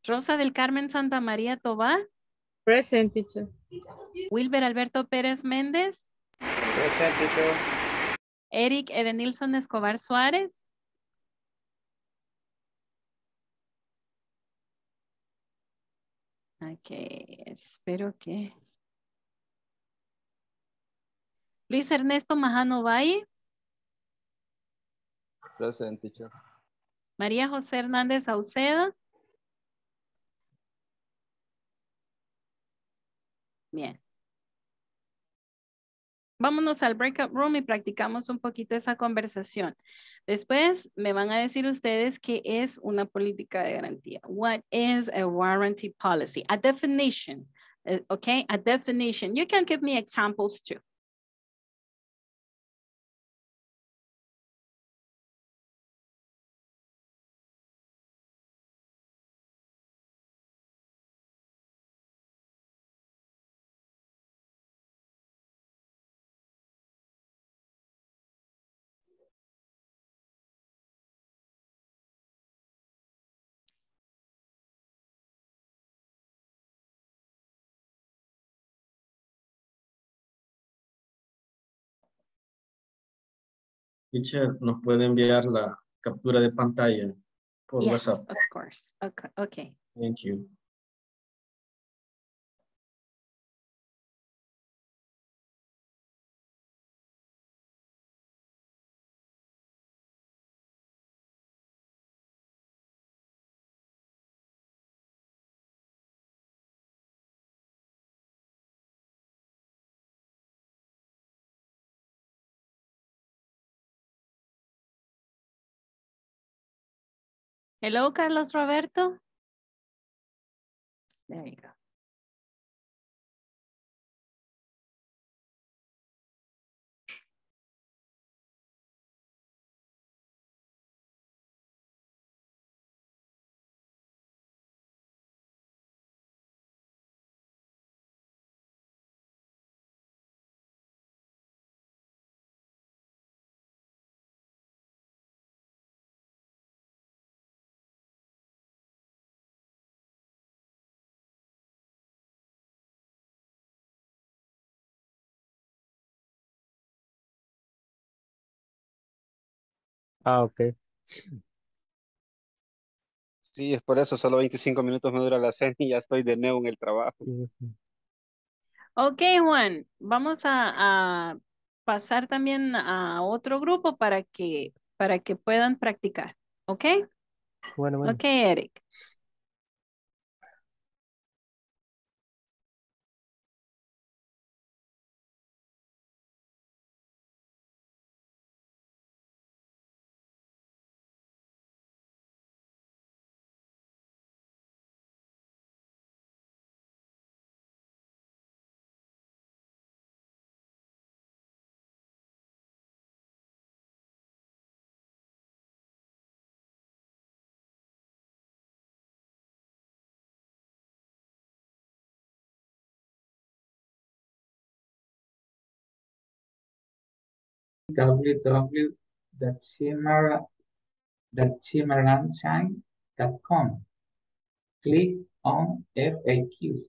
B: Rosa del Carmen Santa María Tobá.
E: Present teacher.
B: Wilber Alberto Pérez Méndez.
A: Present
B: Eric Edenilson Escobar Suárez. que espero que. Luis Ernesto Majano Valle. presente María José Hernández Sauceda. Bien vámonos al breakout room y practicamos un poquito esa conversación. Después me van a decir ustedes qué es una política de garantía. What is a warranty policy? A definition. Eh, okay, a definition. You can give me examples too.
A: Teacher, ¿nos puede enviar la captura de pantalla por WhatsApp? of course. Okay. okay. Thank you. Hello, Carlos Roberto.
D: Ah, ok. Sí, es por eso, solo 25 minutos me dura la cena y ya estoy de nuevo en el trabajo.
B: Ok, Juan, vamos a, pasar también a otro grupo para que, para que puedan practicar. Ok, Bueno, bueno. ok, Eric.
D: www.chimaranshine.com. Click on FAQs.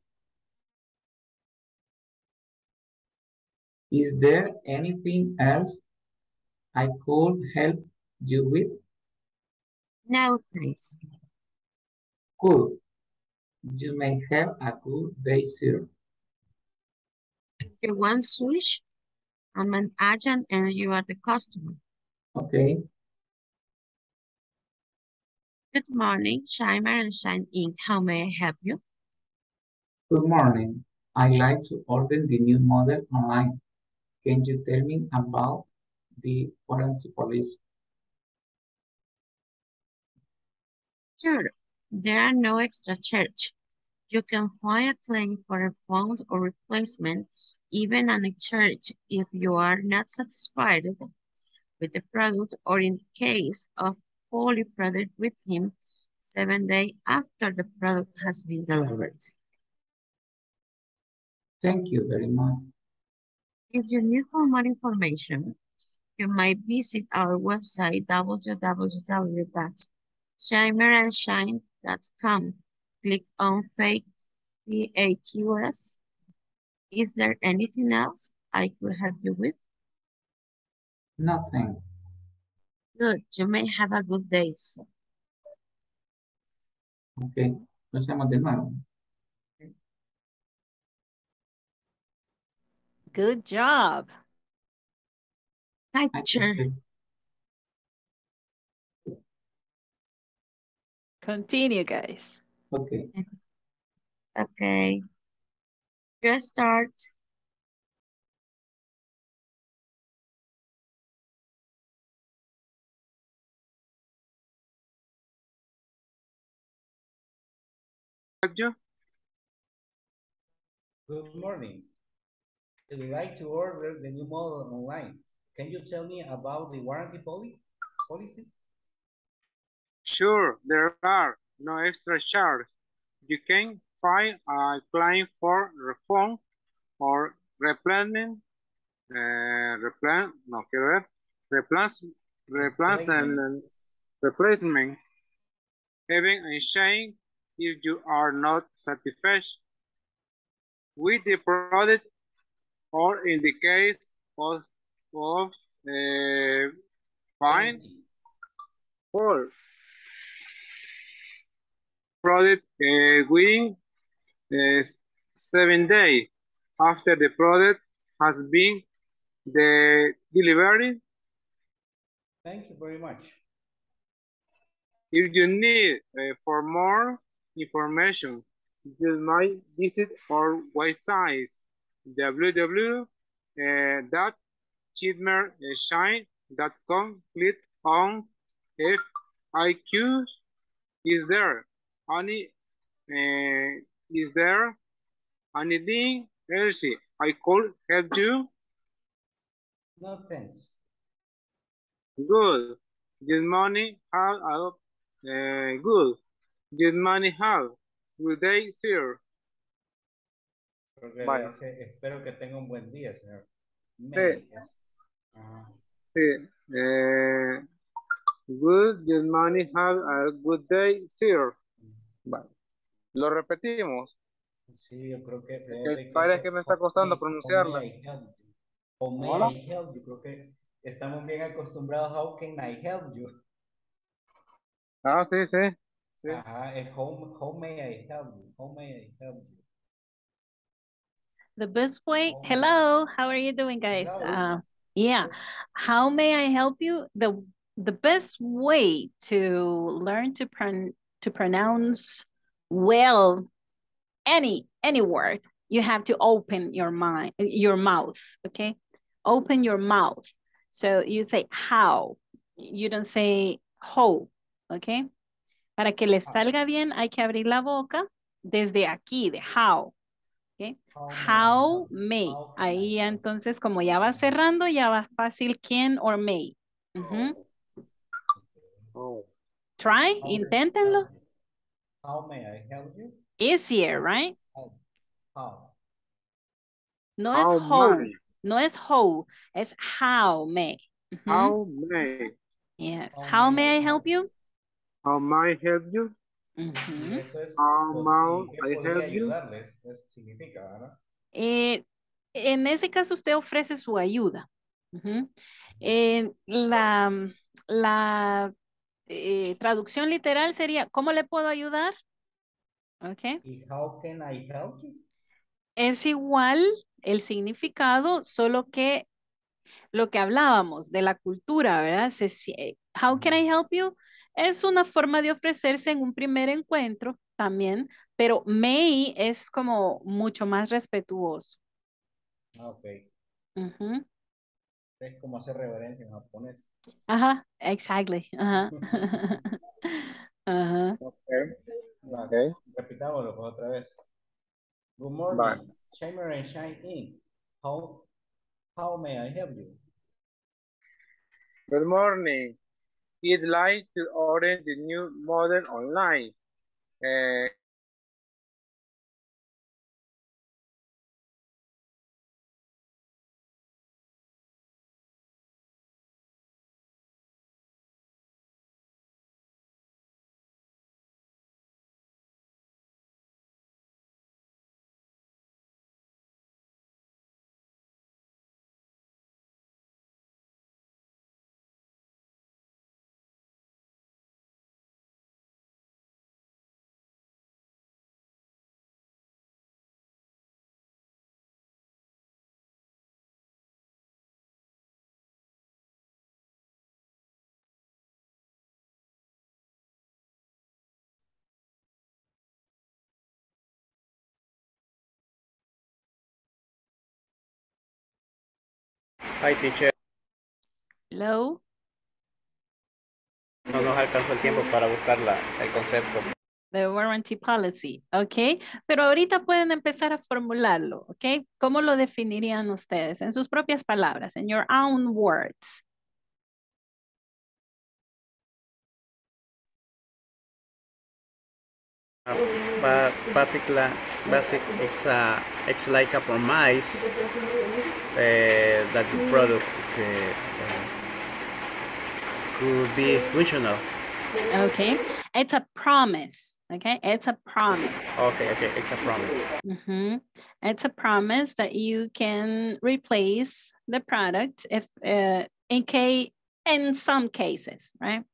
A: Is there anything else I
D: could help you with?
F: No, thanks.
D: Cool. You may have a good day, sir.
F: You one switch. I'm an agent and you are the customer. Okay. Good morning, Shimer and Shine Inc. How may I help you?
D: Good morning. I'd like to order the new model online. Can you tell me about the warranty policy?
F: Sure. There are no extra charge. You can file a claim for a fund or replacement even on a church if you are not satisfied with the product or in case of holy product with him seven days after the product has been delivered. Thank
A: you
D: very much.
F: If you need for more information, you might visit our website www.shimerandshine.com. Click on fake PAQS is there anything else I could help you with? Nothing. Good. You may have a good day, So.
A: Ok. Lo hacemos de nuevo. Good job. Hi, teacher. Continue, guys. Okay. Okay. Just start. Good morning.
D: I'd like to order the new model online. Can you tell me about the warranty policy? Sure, there are no extra charge. You can find a uh, applying for reform or replanning, uh, replan, no quiero ver, replace, replace and, replacement, having a change if you are not satisfied with the product or in the case of, of uh, fine for product uh, is seven days after the product has been the delivery. Thank you very much. If you need uh, for more information, you might visit our website www.chidmershine.com. Uh, Click on FIQ. Is there any uh, is there anything else I could help you? No, thanks. Good. Good morning. How are uh, good. Good morning. How good day, sir. Bye. Dice, espero que tenga un buen día, señor. Eh, good. Good morning. Have a good day, sir. Mm. Bye. Lo repetimos. Sí, yo creo que. que parece que me está costando pronunciarla. Omega I help you. Creo que estamos bien acostumbrados a How can I help you. Ah, sí, sí. sí. Ajá, es how, how may I help you. How may I help you.
B: The best way. Oh. Hello, how are you doing, guys? Uh, yeah. How may I help you? The the best way to learn to pron to pronounce well, any any word, you have to open your mind, your mouth, okay? Open your mouth. So you say how, you don't say how, okay? Para que le ah. salga bien, hay que abrir la boca desde aquí, de how. Okay. How, may. Ahí entonces, como ya va cerrando, ya va fácil can or may. Oh. Try, oh. inténtenlo.
D: How may I help you?
B: Easier, right? How. No es how. No es how. Es how may. How may. Yes. How, may, I help you? How may I help you? how may I help you? Eh, en ese caso usted ofrece su ayuda. Eh, la, la eh, traducción literal sería, ¿cómo le puedo ayudar? how can I Es igual el significado, solo que lo que hablábamos de la cultura, ¿verdad? ¿Cómo eh, how can I help you? Es una forma de ofrecerse en un primer encuentro también, pero may es como mucho más respetuoso.
D: Ah, ok. Es como hacer reverencia en japonés.
B: Ajá, exactly. Ajá. Ajá.
D: Repitámoslo otra vez. Good morning. Shimmer and Shine Inc. How, may I help you? Good morning. I'd like to order the new model online.
A: Uh, Hi, teacher. Hello.
E: No nos alcanzó el tiempo para buscar la, el concepto.
B: The warranty policy, ¿ok? Pero ahorita pueden empezar a formularlo, ¿ok? ¿Cómo lo definirían ustedes? En sus propias palabras, en your own words.
E: Ah, basic, a, like a promise Eh, that the product eh,
D: could be functional.
B: Okay, it's a promise. Okay, it's a promise.
D: Okay, okay, it's a promise.
B: Mm -hmm. It's a promise that you can replace the product if uh, in case in some cases, right?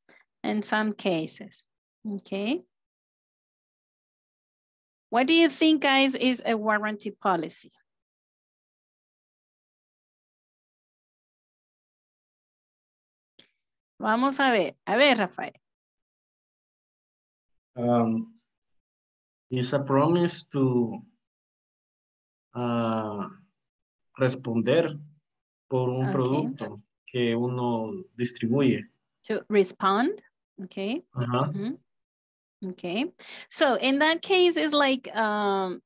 B: In some cases. Okay. What do you think, guys, is a warranty policy?
A: Vamos a ver. A ver, Rafael. Um,
D: it's a promise to uh, responder por un producto que uno distribuye.
B: To respond, okay. Okay. So in that case, it's like um,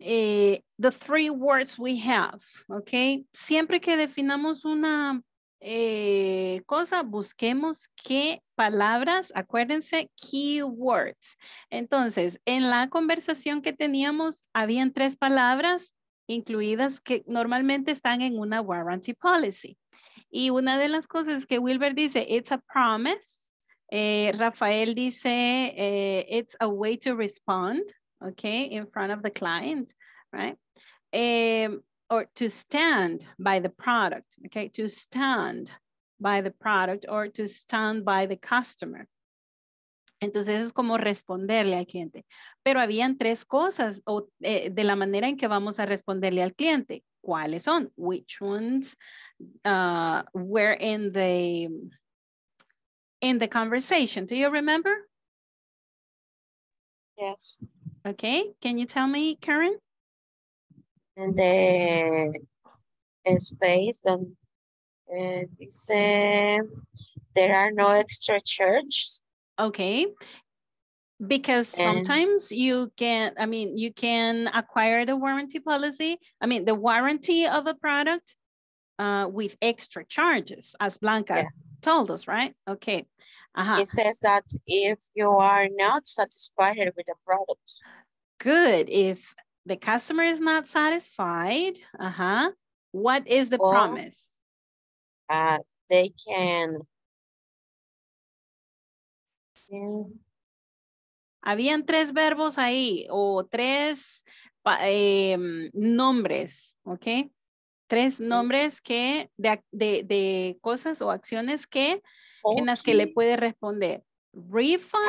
B: eh, the three words we have, okay? Siempre que definamos una eh, cosa, busquemos qué palabras, acuérdense, keywords. Entonces, en la conversación que teníamos, habían tres palabras incluidas que normalmente están en una warranty policy. Y una de las cosas que Wilber dice, it's a promise. Eh, Rafael dice, eh, it's a way to respond, okay, in front of the client, right? Eh, or to stand by the product, okay? To stand by the product or to stand by the customer. Entonces es como responderle al cliente. Pero habían tres cosas o, eh, de la manera en que vamos a responderle al cliente. ¿Cuáles son? Which ones uh, were in the in the conversation? Do you remember? Yes. Okay. Can you tell me, Karen? and
F: the space and, and it's, there are no extra charges. Okay.
B: Because sometimes you can, I mean, you can acquire the warranty policy, I mean, the warranty of a product uh, with extra charges, as Blanca yeah. told us, right? Okay. Uh -huh. It says that if you are not
F: satisfied with the product,
B: good if the customer is not satisfied. Uh-huh. What is the oh. promise? Uh, they can... Habían tres verbos ahí o tres em, nombres, ¿ok? Tres mm. nombres que de, de, de cosas o acciones que en las que le puede responder. Ah. Refund.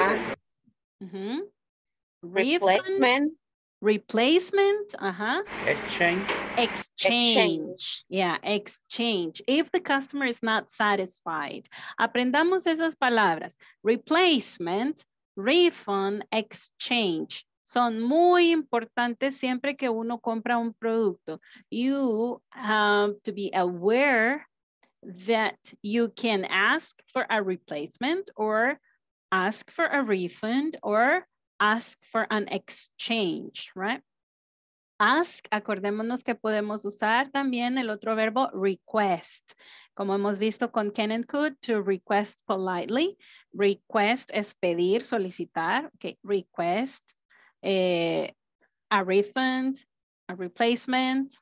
B: Replacement. replacement, uh-huh. Exchange. exchange. Exchange. Yeah, exchange. If the customer is not satisfied. Aprendamos esas palabras. Replacement, refund, exchange. Son muy importantes siempre que uno compra un producto. You have to be aware that you can ask for a replacement or ask for a refund or ask for an exchange, right? Ask, acordémonos que podemos usar también el otro verbo request. Como hemos visto con Ken and could, to request politely. Request es pedir, solicitar. Okay, request, eh, a refund, a replacement,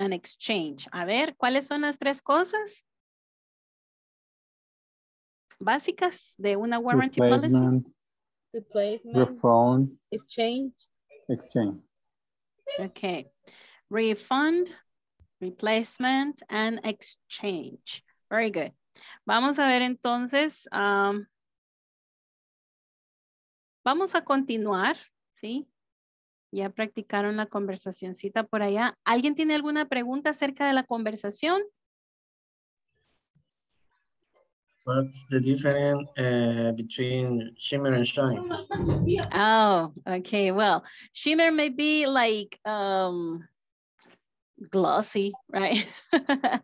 B: an exchange. A ver, ¿cuáles son las tres cosas? Básicas de una warranty policy. Replacement.
D: Refund.
B: Exchange. Exchange. Okay. Refund, replacement, and exchange. Very good. Vamos a ver entonces. Um, vamos a continuar, ¿sí? Ya practicaron la conversacioncita por allá. ¿Alguien tiene alguna pregunta acerca de la conversación?
D: What's the difference uh, between shimmer and shine?
B: Oh, okay. Well, shimmer may be like um, glossy, right?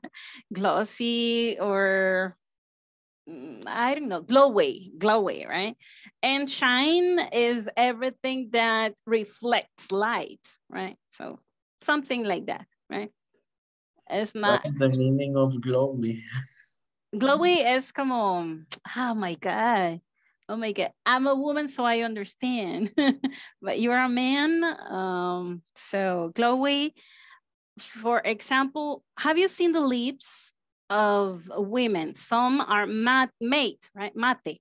B: glossy or mm, I don't know, glowy, glowy, right? And shine is everything that reflects light, right? So something like that, right? It's not. What's the
D: meaning of glowy?
B: Glowy es como, oh my God, oh my God, I'm a woman, so I understand. but you're a man. Um, so, Glowy, for example, have you seen the lips of women? Some are mat mate, right? Mate.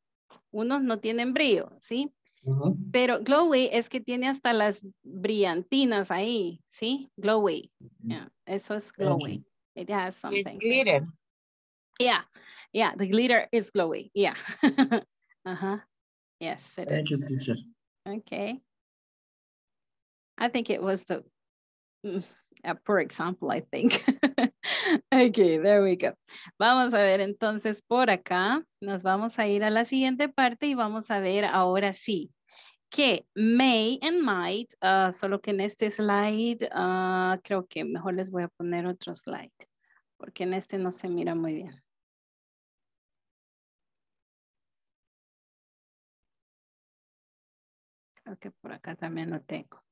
B: Unos no tienen brillo, ¿sí? Uh -huh. Pero glowy es que tiene hasta las brillantinas ahí, ¿sí? Glowy. Mm-hmm. Yeah, eso es glowy. It has something. It's glitter. Yeah, yeah, the glitter is glowy. Yeah. uh-huh. Yes. It Thank you, teacher. Okay. I think it was the mm, a example, I think. okay, there we go. Vamos a ver entonces por acá. Nos vamos a ir a la siguiente parte y vamos a ver ahora sí que may and might, uh, solo que en este slide, uh, creo que mejor les voy a poner otro slide, porque en este no se mira muy bien.
A: que por acá también lo tengo.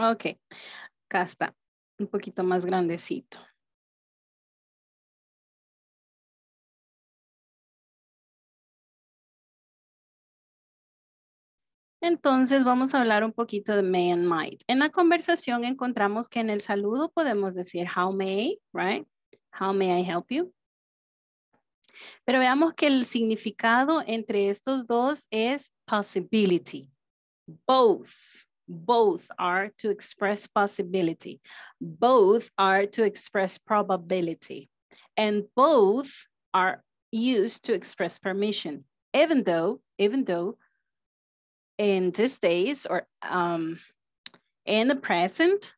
A: Ok, acá está, un poquito más grandecito.
B: Entonces vamos a hablar un poquito de may and might. En la conversación encontramos que en el saludo podemos decir how may, right? How may I help you? Pero veamos que el significado entre estos dos es possibility. Both. Both are to express possibility. Both are to express probability. And both are used to express permission, even though, even though in these days or um, in the present,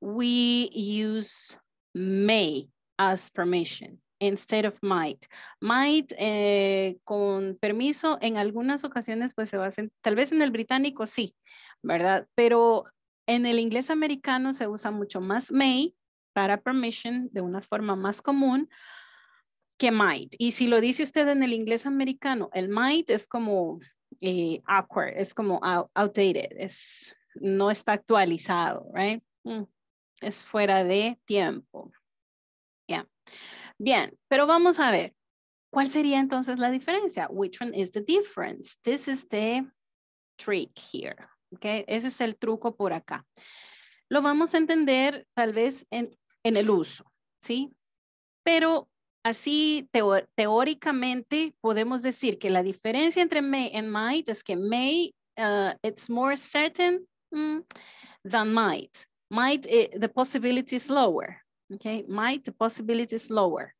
B: we use may as permission instead of might. Might, eh, con permiso, en algunas ocasiones, pues se basen, tal vez en el británico sí, ¿verdad? Pero en el inglés americano se usa mucho más may para permission de una forma más común que might. Y si lo dice usted en el inglés americano, el might es como eh, awkward, es como outdated, es, no está actualizado, right? Mm, es fuera de tiempo. Yeah. Bien, pero vamos a ver. ¿Cuál sería entonces la diferencia? Which one is the difference? This is the trick here. Okay, ese es el truco por acá. Lo vamos a entender tal vez en, el uso, ¿sí? Pero así teóricamente podemos decir que la diferencia entre may and might es que may, uh, it's more certain mm, than might. Might, eh, the possibility is lower, okay? Might, the possibility is lower.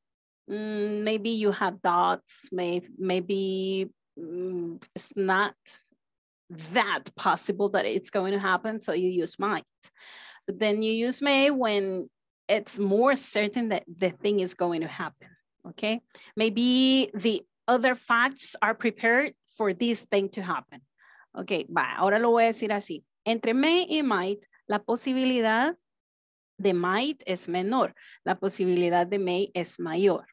B: Mm, maybe you have dots, maybe mm, it's not that possible that it's going to happen. So you use might. then you use may when it's more certain that the thing is going to happen. Okay. Maybe the other facts are prepared for this thing to happen. Okay, va, ahora lo voy a decir así. Entre may y might, la posibilidad de might es menor. La posibilidad de may es mayor.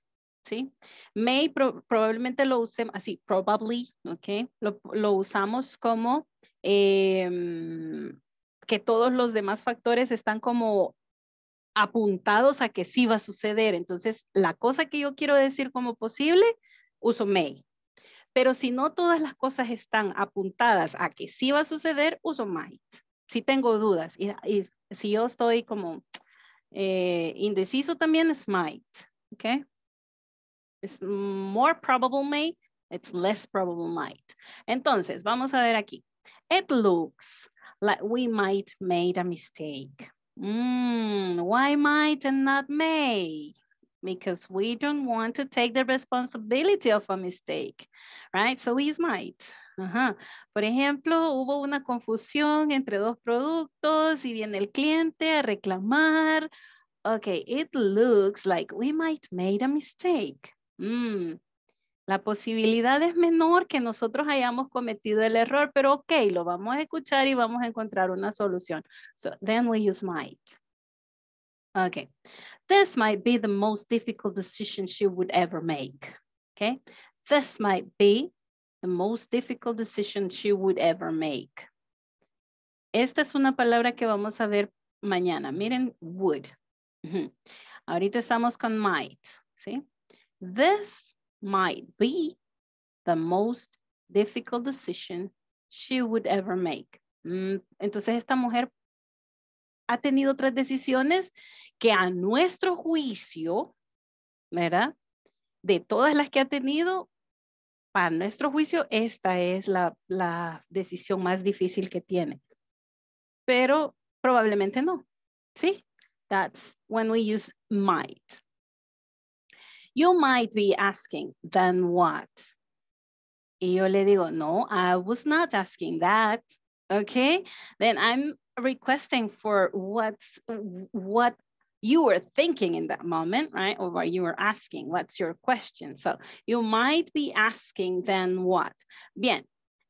B: ¿sí? May probablemente lo usemos así, probably, ¿ok? Lo, usamos como em, que todos los demás factores están como apuntados a que sí va a suceder. Entonces, la cosa que yo quiero decir como posible, uso may. Pero si no todas las cosas están apuntadas a que sí va a suceder, uso might. Si tengo dudas y, si yo estoy como eh, indeciso también es might, ¿ok? It's more probable may, it's less probable might. Entonces, vamos a ver aquí. It looks like we might made a mistake. Mm, why might and not may? Because we don't want to take the responsibility of a mistake, right? So we might. Ajá. Por ejemplo, hubo una confusión entre dos productos y viene el cliente a reclamar. Okay, it looks like we might made a mistake. Mm, la posibilidad es menor que nosotros hayamos cometido el error, pero ok, lo vamos a escuchar y vamos a encontrar una solución. So then we use might. Okay, this might be the most difficult decision she would ever make. Okay, this might be the most difficult decision she would ever make. Esta es una palabra que vamos a ver mañana. Miren, would. Ahorita estamos con might, ¿sí? This might be the most difficult decision she would ever make. Mm, entonces esta mujer ha tenido otras decisiones que a nuestro juicio, ¿verdad? De todas las que ha tenido, para nuestro juicio, esta es la, la decisión más difícil que tiene. Pero probablemente no, ¿sí? That's when we use might. You might be asking, then what? Y yo le digo, no, I was not asking that. Okay, then I'm requesting for what's what you were thinking in that moment, right? Or what you were asking, what's your question? So you might be asking, then what? Bien,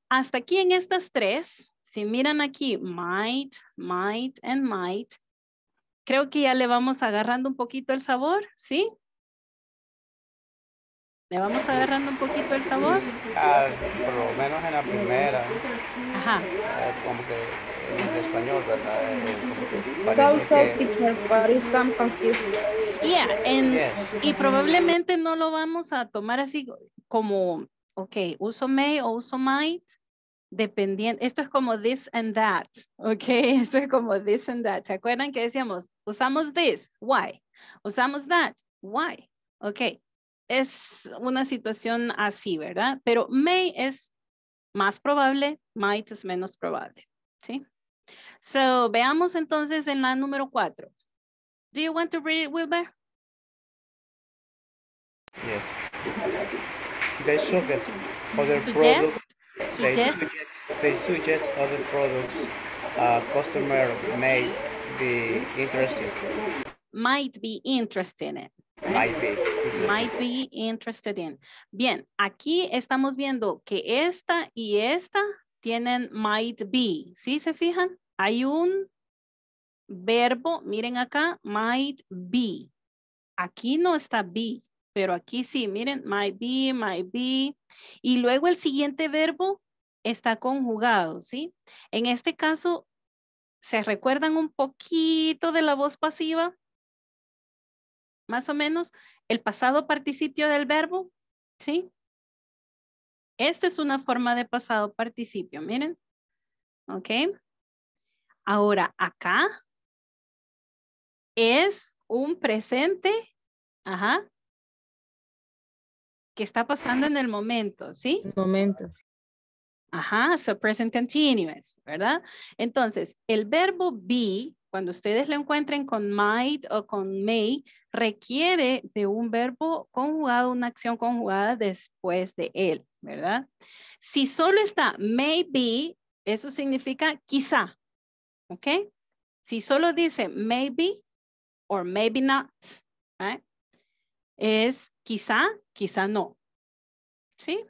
B: hasta aquí en estas tres, si miran aquí, might, might, and might, creo que ya le vamos agarrando un poquito el sabor, ¿sí?
A: ¿Le vamos agarrando
B: un poquito el sabor?
A: Ah, por
D: lo menos en la
C: primera. Ajá.
D: como que en español,
B: ¿verdad?
C: Eh, so que... yeah,
B: and, y probablemente no lo vamos a tomar así como, ok, uso may o uso might, dependiendo, esto es como this and that, ok, esto es como this and that. ¿Se acuerdan que decíamos, usamos this, why? Usamos that, why? Ok, es una situación así, ¿verdad? Pero may es más probable, might es menos probable, ¿sí? So, veamos entonces en la número cuatro. Do you want to read it, Wilber?
E: Yes.
D: They suggest other products. They suggest, other products uh, customer
E: may be interested
B: might be interested in. Might be. Might be interested in. Bien, aquí estamos viendo que esta y esta tienen might be. ¿Sí se fijan? Hay un verbo, miren acá, might be. Aquí no está be, pero aquí sí, miren, might be, might be. Y luego el siguiente verbo está conjugado, ¿sí? En este caso, ¿se recuerdan un poquito de la voz pasiva? más o menos, el pasado participio del verbo, ¿sí? Esta es una forma de pasado participio, miren. ¿Ok? Ahora, acá es un presente, ajá, que está pasando en el momento, ¿sí? En Momentos. Ajá, so present continuous, ¿verdad? Entonces, el verbo be, cuando ustedes lo encuentren con might o con may, requiere de un verbo conjugado, una acción conjugada después de él, ¿verdad? Si solo está maybe, eso significa quizá, ¿ok? Si solo dice maybe or maybe not, right? Es quizá, quizá no, ¿sí?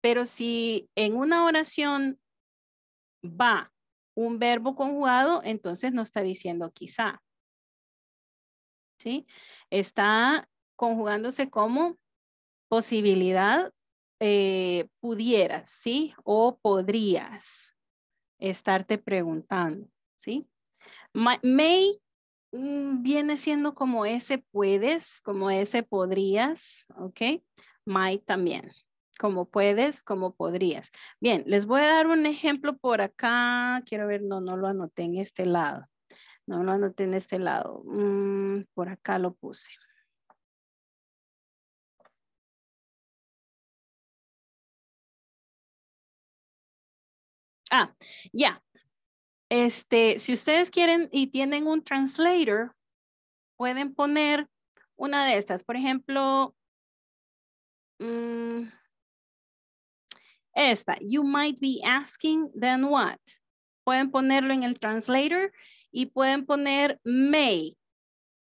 B: Pero si en una oración va un verbo conjugado, entonces no está diciendo quizá, ¿sí? Está conjugándose como posibilidad eh, pudieras, ¿sí? O podrías estarte preguntando, ¿sí? May mm, viene siendo como ese puedes, como ese podrías, ¿ok? May también, como puedes, como podrías. Bien, les voy a dar un ejemplo por acá. Quiero ver, no, no lo anoté en este lado. No, no no tiene este lado. Mm, por acá lo puse. Ah, ya. Este, si ustedes quieren y tienen un translator, pueden poner una de estas. Por ejemplo, mm, esta. You might be asking, then what? Pueden ponerlo en el translator y pueden poner may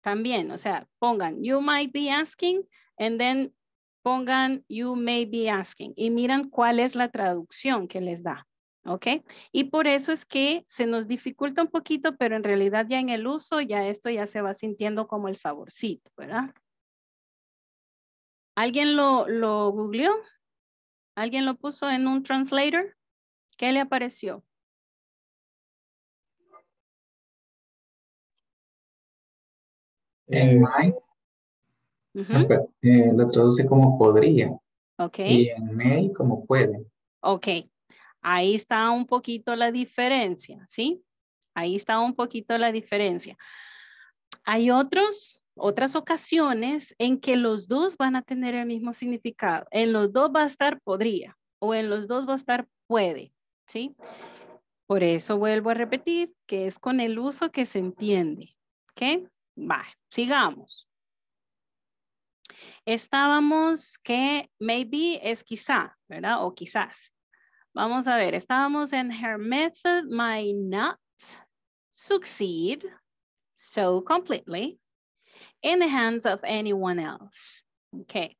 B: también, o sea, pongan you might be asking and then pongan you may be asking y miran cuál es la traducción que les da. ¿ok? Y por eso es que se nos dificulta un poquito, pero en realidad ya en el uso, ya esto ya se va sintiendo como el saborcito, ¿verdad? ¿Alguien lo, lo googleó? ¿Alguien lo puso
A: en un translator? ¿Qué le apareció? Eh, en May,
D: eh, lo traduce como podría. Ok. Y en may como puede.
B: Ok. Ahí está un poquito la diferencia, ¿sí? Ahí está un poquito la diferencia. Hay otros, otras ocasiones en que los dos van a tener el mismo significado. En los dos va a estar podría o en los dos va a estar puede, ¿sí? Por eso vuelvo a repetir que es con el uso que se entiende, ¿ok? Vale. Sigamos. Estábamos que maybe es quizá, ¿verdad? O quizás. Vamos a ver, estábamos en her method might not succeed so completely in the hands of anyone else. Okay,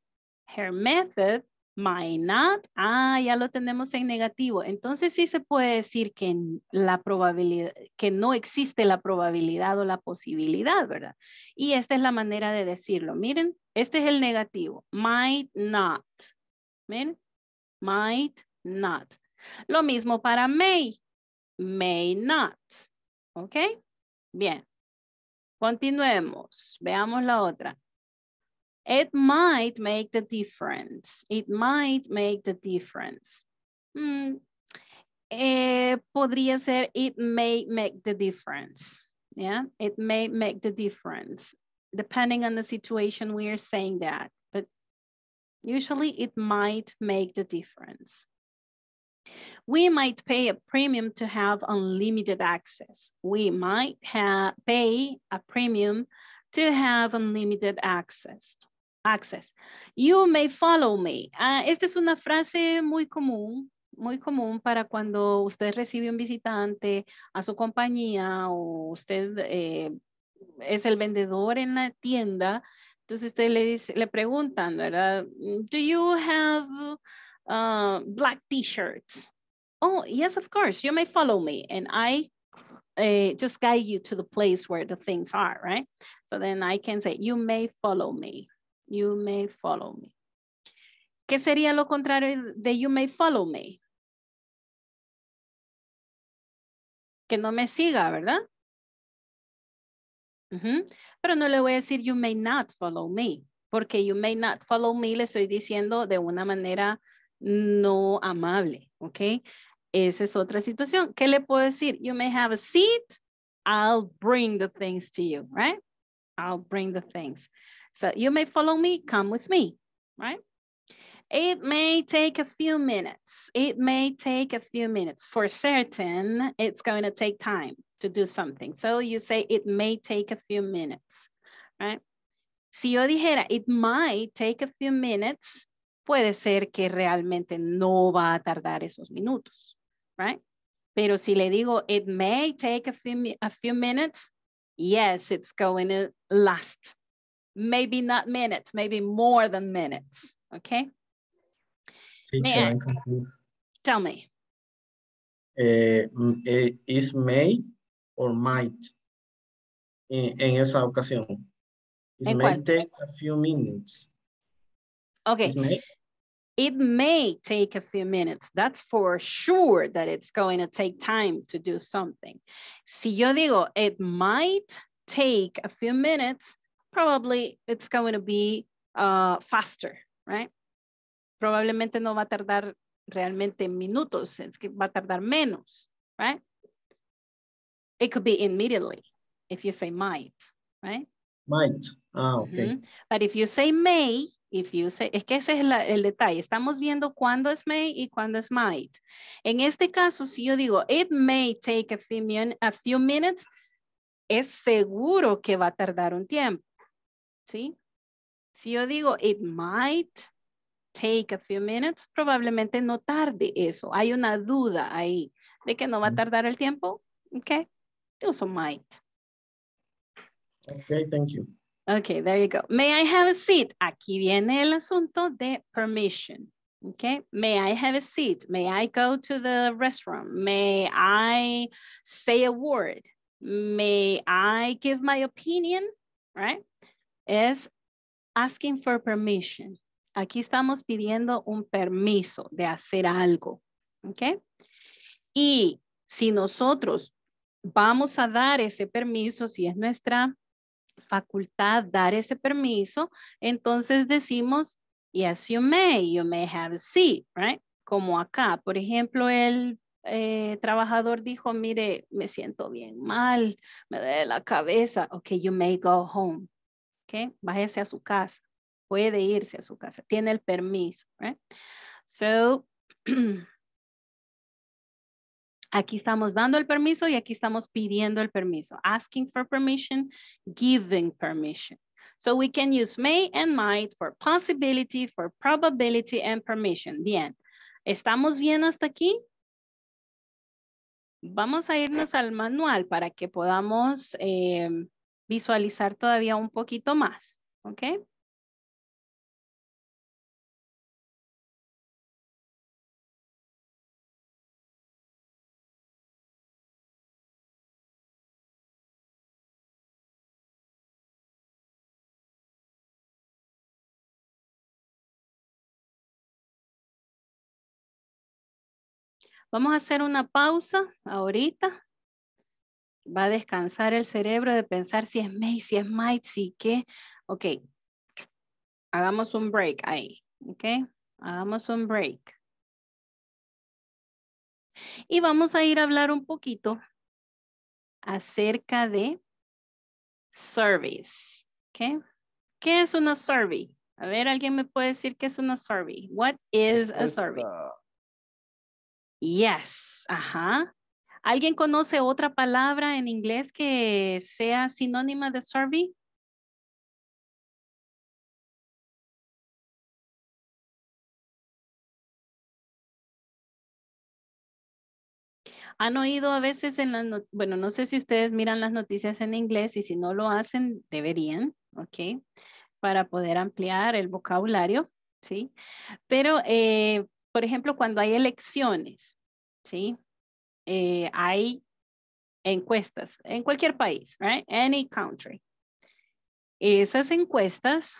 B: her method might not. Ah, ya lo tenemos en negativo. Entonces sí se puede decir que la probabilidad, que no existe la probabilidad o la posibilidad, ¿verdad? Y esta es la manera de decirlo. Miren, este es el negativo. Might not. Miren, might not. Lo mismo para may. May not. ¿Ok? Bien. Continuemos. Veamos la otra. It might make the difference. It might make the difference. Mm. Eh, podría ser it may make the difference. Yeah, it may make the difference. Depending on the situation, we are saying that. But usually it might make the difference. We might pay a premium to have unlimited access. We might pay a premium to have unlimited access access. You may follow me. Uh, esta es una frase muy común, muy común para cuando usted recibe un visitante a su compañía o usted eh, es el vendedor en la tienda. Entonces usted le, dice, le preguntan, ¿verdad? Do you have uh, black t-shirts? Oh, yes, of course. You may follow me and I uh, just guide you to the place where the things are, right? So then I can say, you may follow me. You may follow me. ¿Qué sería lo contrario de you may follow
A: me? Que no me siga, ¿verdad?
B: Pero no le voy a decir you may not follow me, porque you may not follow me le estoy diciendo de una manera no amable, ¿ok? Esa es otra situación. ¿Qué le puedo decir? You may have a seat. I'll bring the things to you, right? I'll bring the things. So you may follow me, come with me, right? It may take a few minutes. It may take a few minutes. For certain, it's going to take time to do something. So you say it may take a few minutes, right? Si yo dijera it might take a few minutes, puede ser que realmente no va a tardar esos minutos, right? Pero si le digo it may take a few, a few minutes, yes, it's going to last maybe not minutes, maybe more than minutes, okay? Teacher, I'm
D: confused. Tell me. Eh, eh, is may or might In en esa ocasión.
B: It may cuál? take a few minutes. Okay. May... It may take a few minutes. That's for sure that it's going to take time to do something. Si yo digo, it might take a few minutes, probably it's going to be uh, faster, right? Probablemente no va a tardar realmente minutos, es que va a tardar menos, right? It could be immediately if you say might, right?
D: Might, ah, ok.
B: But if you say may, if you say, es que ese es el detalle, estamos viendo cuándo es may y cuándo es might. En este caso, si yo digo, it may take a few, a few minutes, es seguro que va a tardar un tiempo. ¿sí? Si yo digo, it might take a few minutes, probablemente no tarde eso. Hay una duda ahí de que no va a tardar el tiempo. Ok, uso might.
D: Ok, thank you.
B: Ok, there you go. May I have a seat? Aquí viene el asunto de permission. Okay, may I have a seat? May I go to the restaurant? May I say a word? May I give my opinion? Right? es asking for permission. Aquí estamos pidiendo un permiso de hacer algo. ¿Ok? Y si nosotros vamos a dar ese permiso, si es nuestra facultad dar ese permiso, entonces decimos, yes, you may, you may have a seat, right? Como acá, por ejemplo, el eh, trabajador dijo, mire, me siento bien mal, me duele la cabeza, ok, you may go home. Bájese a su casa. Puede irse a su casa. Tiene el permiso, ¿eh? So, aquí estamos dando el permiso y aquí estamos pidiendo el permiso. Asking for permission, giving permission. So we can use may and might for possibility, for probability and permission. Bien. ¿Estamos bien hasta aquí? Vamos a irnos al manual para que podamos eh, visualizar todavía un poquito más, ¿ok? Vamos a hacer una pausa ahorita Va a descansar el cerebro de pensar si es may, si es might, si qué. Ok, hagamos un break ahí. Ok, hagamos un break. Y vamos a ir a hablar un poquito acerca de surveys. Ok. ¿Qué es una survey? A ver, ¿alguien me puede decir qué es una survey? What is a survey? Yes, ajá. ¿Alguien conoce otra palabra en inglés que sea sinónima de survey? Han oído a veces en las, bueno, no sé si ustedes miran las noticias en inglés y si no lo hacen, deberían, ¿ok? Para poder ampliar el vocabulario, ¿sí? Pero, eh, por ejemplo, cuando hay elecciones, ¿sí? Eh, hay encuestas en cualquier país, right? Any country. Esas encuestas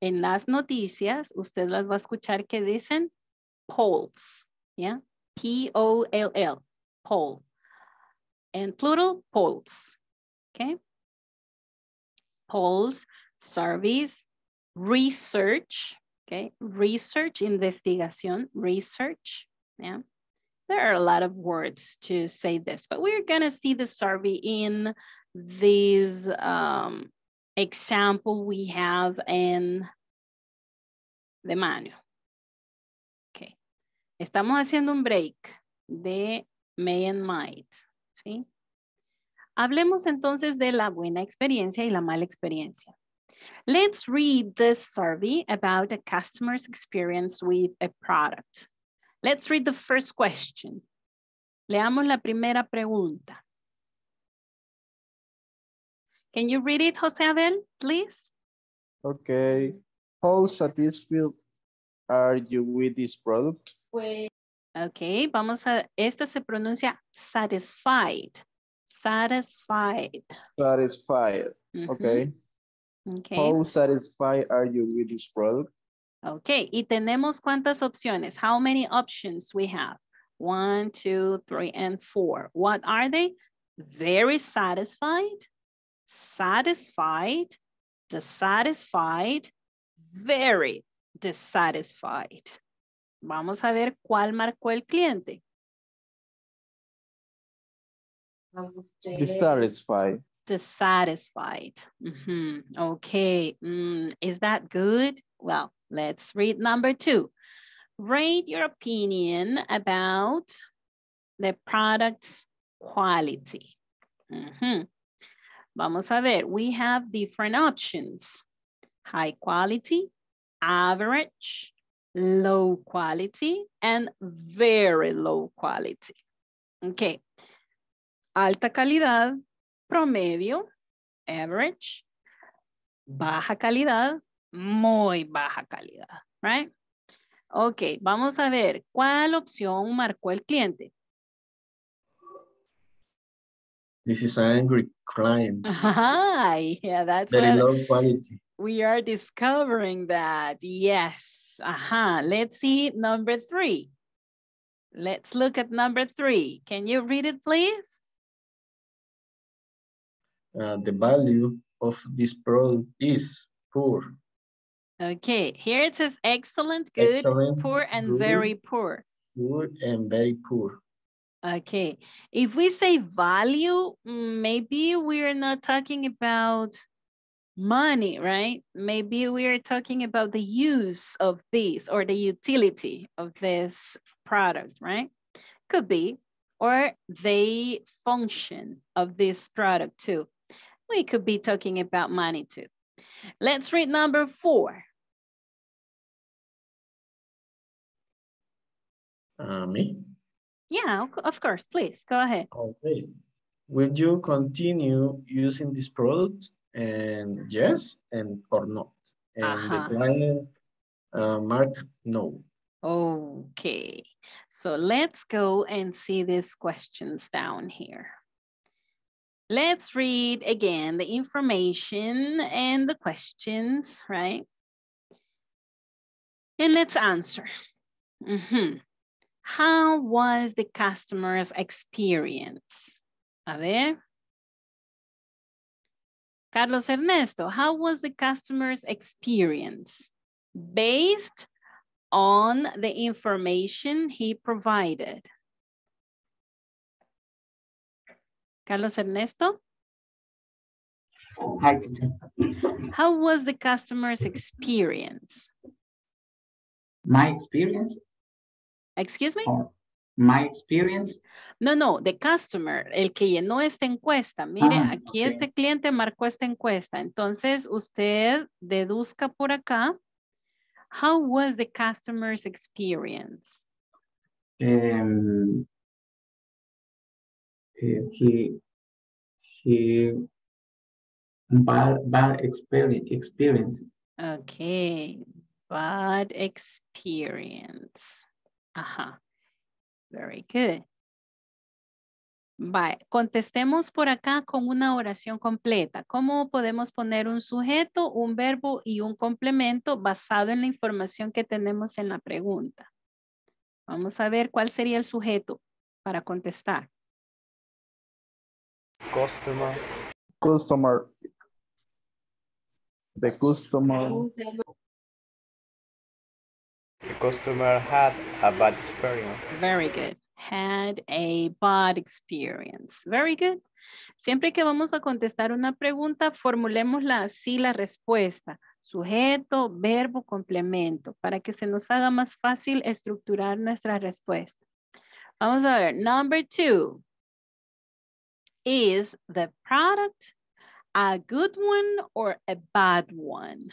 B: en las noticias, usted las va a escuchar que dicen polls, ¿ya? Yeah? P-O-L-L, poll. En plural, polls, ¿ok? Polls, surveys, research, ¿ok? Research, investigación, research, ¿ya? Yeah? There are a lot of words to say this, but we're gonna see the survey in this um, example we have in the manual. Okay, estamos haciendo un break de may and might, ¿sí? Hablemos entonces de la buena experiencia y la mala experiencia. Let's read this survey about a customer's experience with a product. Let's read the first question. Leamos la primera pregunta. Can you read it, Jose Abel, please?
D: Okay. How satisfied are you with this product?
B: Okay, vamos a, esta se pronuncia satisfied. Satisfied.
D: Satisfied, okay. Okay. How satisfied are you with this product?
B: Okay, y tenemos cuántas opciones? How many options we have? One, two, three, and four. What are they? Very satisfied, satisfied, dissatisfied, very dissatisfied. Vamos a ver cuál marcó el cliente. Dissatisfied. Dissatisfied.
D: Mm -hmm.
B: Okay. Mm, is that good? Well, let's read number two. Rate your opinion about the product's quality. Mm -hmm. Vamos a ver, we have different options. High quality, average, low quality, and very low quality. Okay. Alta calidad, promedio, average. Baja calidad, muy baja calidad, right? Ok, vamos a ver, ¿cuál opción marcó el cliente?
A: This is an
D: angry client.
B: Ah, yeah, that's Very what low quality. We are discovering that, yes. Aha, let's see number three. Let's look at number three. Can you read it, please?
D: Uh, the value of this product is poor.
B: Okay, here it says excellent, good, excellent, poor, and good, very poor.
D: Poor and very poor.
B: Okay, if we say value, mm, maybe we're not talking about money, right? Maybe we are talking about the use of this or the utility of this product, right? Could be, or the function of this product too. We could be talking about money too. Let's read number four.
A: Uh,
D: me?
B: Yeah, of course, please, go ahead.
D: Okay. Will you continue using this product? And yes, and or not? And uh -huh. the uh-huh. client uh, mark no.
B: Okay, so let's go and see these questions down here. Let's read again the information and the questions, right? And let's answer. Mm -hmm. How was the customer's experience? A ver. Carlos Ernesto, how was the customer's experience? Based on the information he provided. Carlos Ernesto? Hi, teacher. How was the customer's experience?
D: My
A: experience?
B: Excuse me? Oh,
D: my experience?
B: No, no, the customer, el que llenó esta encuesta. Mire, ah, aquí este cliente marcó esta encuesta. Entonces, usted deduzca por acá. How was the customer's experience?
A: Em, eh, he
D: he bad bad experience experience.
B: Okay, bad experience. Ajá. Very good. Bye. Contestemos por acá con una oración completa. ¿Cómo podemos poner un sujeto, un verbo y un complemento basado en la información que tenemos en la pregunta? Vamos a ver cuál sería el sujeto para contestar.
A: Customer.
D: Customer. The customer. The customer had a bad experience.
B: Very good. Had a bad experience. Very good. Siempre que vamos a contestar una pregunta, formulemos así la respuesta. Sujeto, verbo, complemento, para que se nos haga más fácil estructurar nuestra respuesta. Vamos a ver, number two. Is the product a good one or a bad one?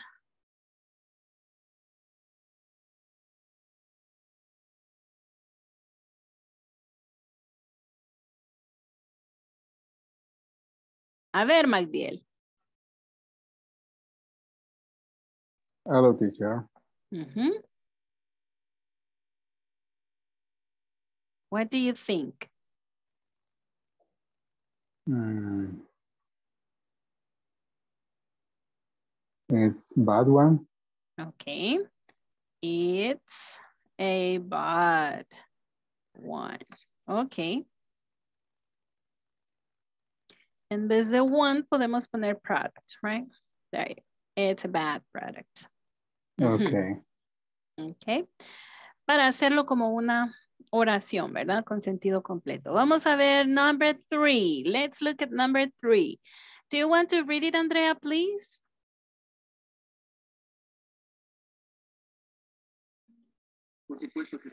A: A ver, Magdiel.
D: Hello, teacher.
B: Mm -hmm. What do you think?
D: Mm. It's bad one.
B: Okay. It's a bad one. Okay. And this the one podemos poner product, right? There, it's a bad product. Okay. Okay. Para hacerlo como una oración, ¿verdad? Con sentido completo. Vamos a ver number three. Let's look at number three. Do you want to read it, Andrea, please?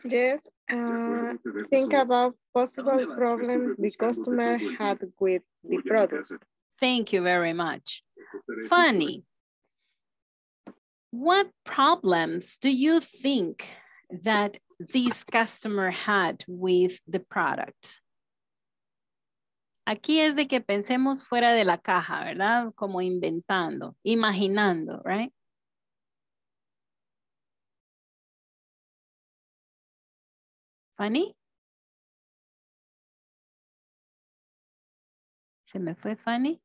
A: Yes, uh, think about
B: possible problems the customer had with the product. Thank you very much. Funny. what problems do you think that this customer had with the product. Aquí es de que pensemos fuera de la caja, ¿verdad? Como inventando, imaginando, right?
A: Fanny? ¿Se me fue funny?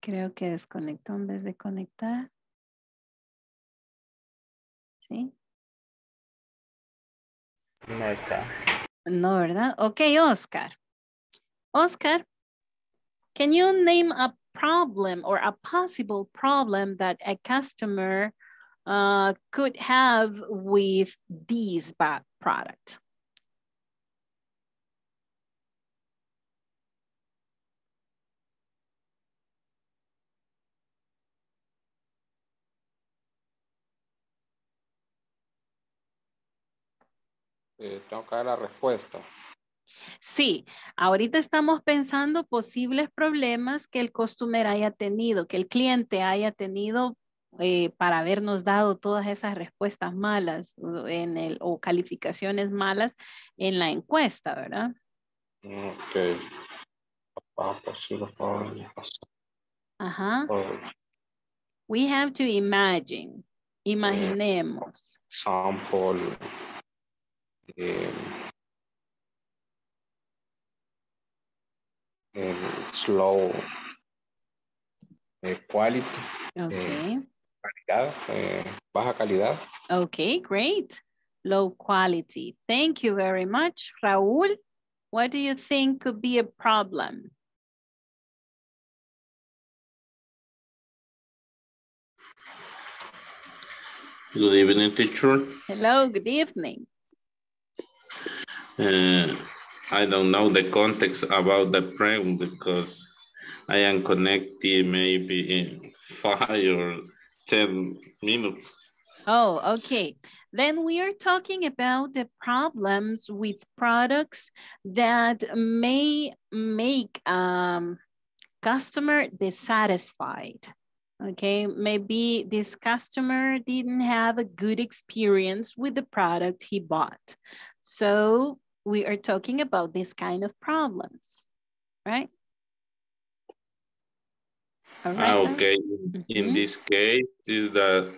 A: Creo que desconectó en vez de conectar. ¿sí? No está.
B: No, ¿verdad? Ok, Oscar. Oscar, can you name a problem or a possible problem that a customer uh, could have with these bad product?
D: Eh, tengo que dar la respuesta.
B: Sí, ahorita estamos pensando posibles problemas que el customer haya tenido, que el cliente haya tenido eh, para habernos dado todas esas respuestas malas en el, o calificaciones malas en la encuesta, ¿verdad?
D: Mm, ok. Ah, pues
B: Ajá. We have to imagine. Eh, Imaginemos.
F: Sample. um,
D: um, slow uh, quality.
B: Okay. Uh,
D: calidad, uh, baja calidad.
B: Okay, great. Low quality. Thank you very much. Raul, what do you think could be a problem?
D: Good evening, teacher.
B: Hello, good evening.
D: Uh, I don't know the context about the frame because I am connected maybe in five or 10 minutes.
B: Oh, okay. Then we are talking about the problems with products that may make um, customer dissatisfied. Okay, maybe this customer didn't have a good experience with the product he bought. So we are talking about this kind of problems, right?
A: All right.
D: Ah, okay. Mm -hmm. In mm-hmm. this case, is that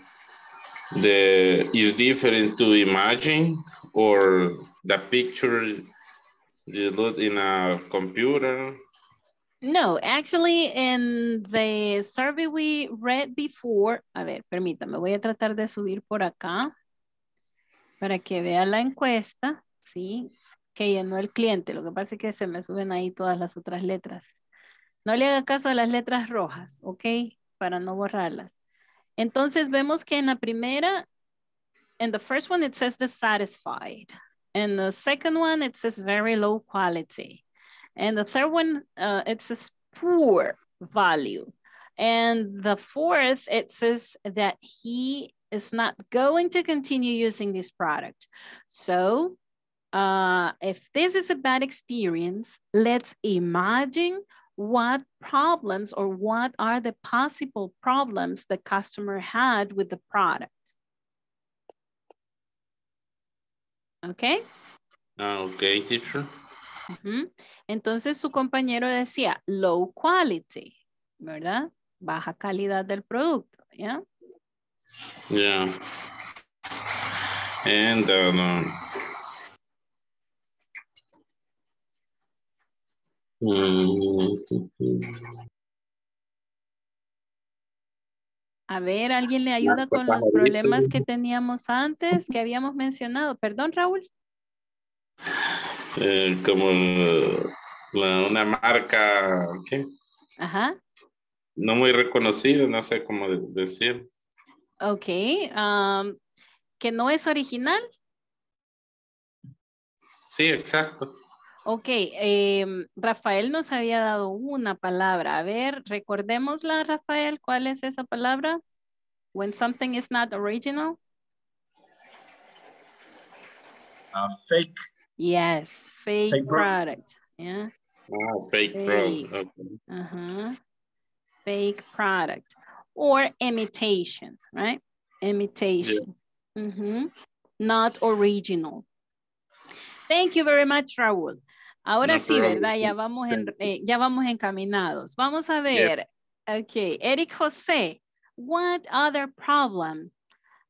D: the is different to imagine or the picture you not in a computer?
B: No, actually in the survey we read before, a ver, permítame, voy a tratar de subir por acá para que vea la encuesta, ¿sí? que llenó el cliente. Lo que pasa es que se me suben ahí todas las otras letras. No le haga caso a las letras rojas, ¿ok? Para no borrarlas. Entonces vemos que en la primera, in the first one it says dissatisfied. In the second one it says very low quality. And the third one uh, it says poor value. And the fourth, it says that he is not going to continue using this product. So uh, if this is a bad experience, let's imagine what problems or what are the possible problems the customer had with the product. Okay.
D: Ah, okay, teacher.
B: Uh -huh. Entonces su compañero decía low quality, ¿verdad? Baja calidad del producto, ¿ya?
D: Yeah. yeah. And Uh,
B: A ver, ¿alguien le ayuda con los problemas que teníamos antes, que habíamos mencionado? Perdón, Raúl.
D: Eh, como eh, una marca, ¿qué? Ajá. No muy reconocida, no sé cómo decir.
B: Ok, que no es original.
D: Sí, exacto.
B: Ok, em, Rafael nos había dado una palabra. A ver, recordémosla, Rafael, ¿cuál es esa palabra? When something is not original. Ah, fake. Yes, fake, product. Oh, fake, product. Uh-huh. Fake product or imitation, right? Imitation. Mm-hmm. Not original. Thank you very much, Raúl. Ahora sí, ¿verdad? Ya vamos, en, eh, ya vamos encaminados. Vamos a ver. Ok. Okay, Eric José, what other problem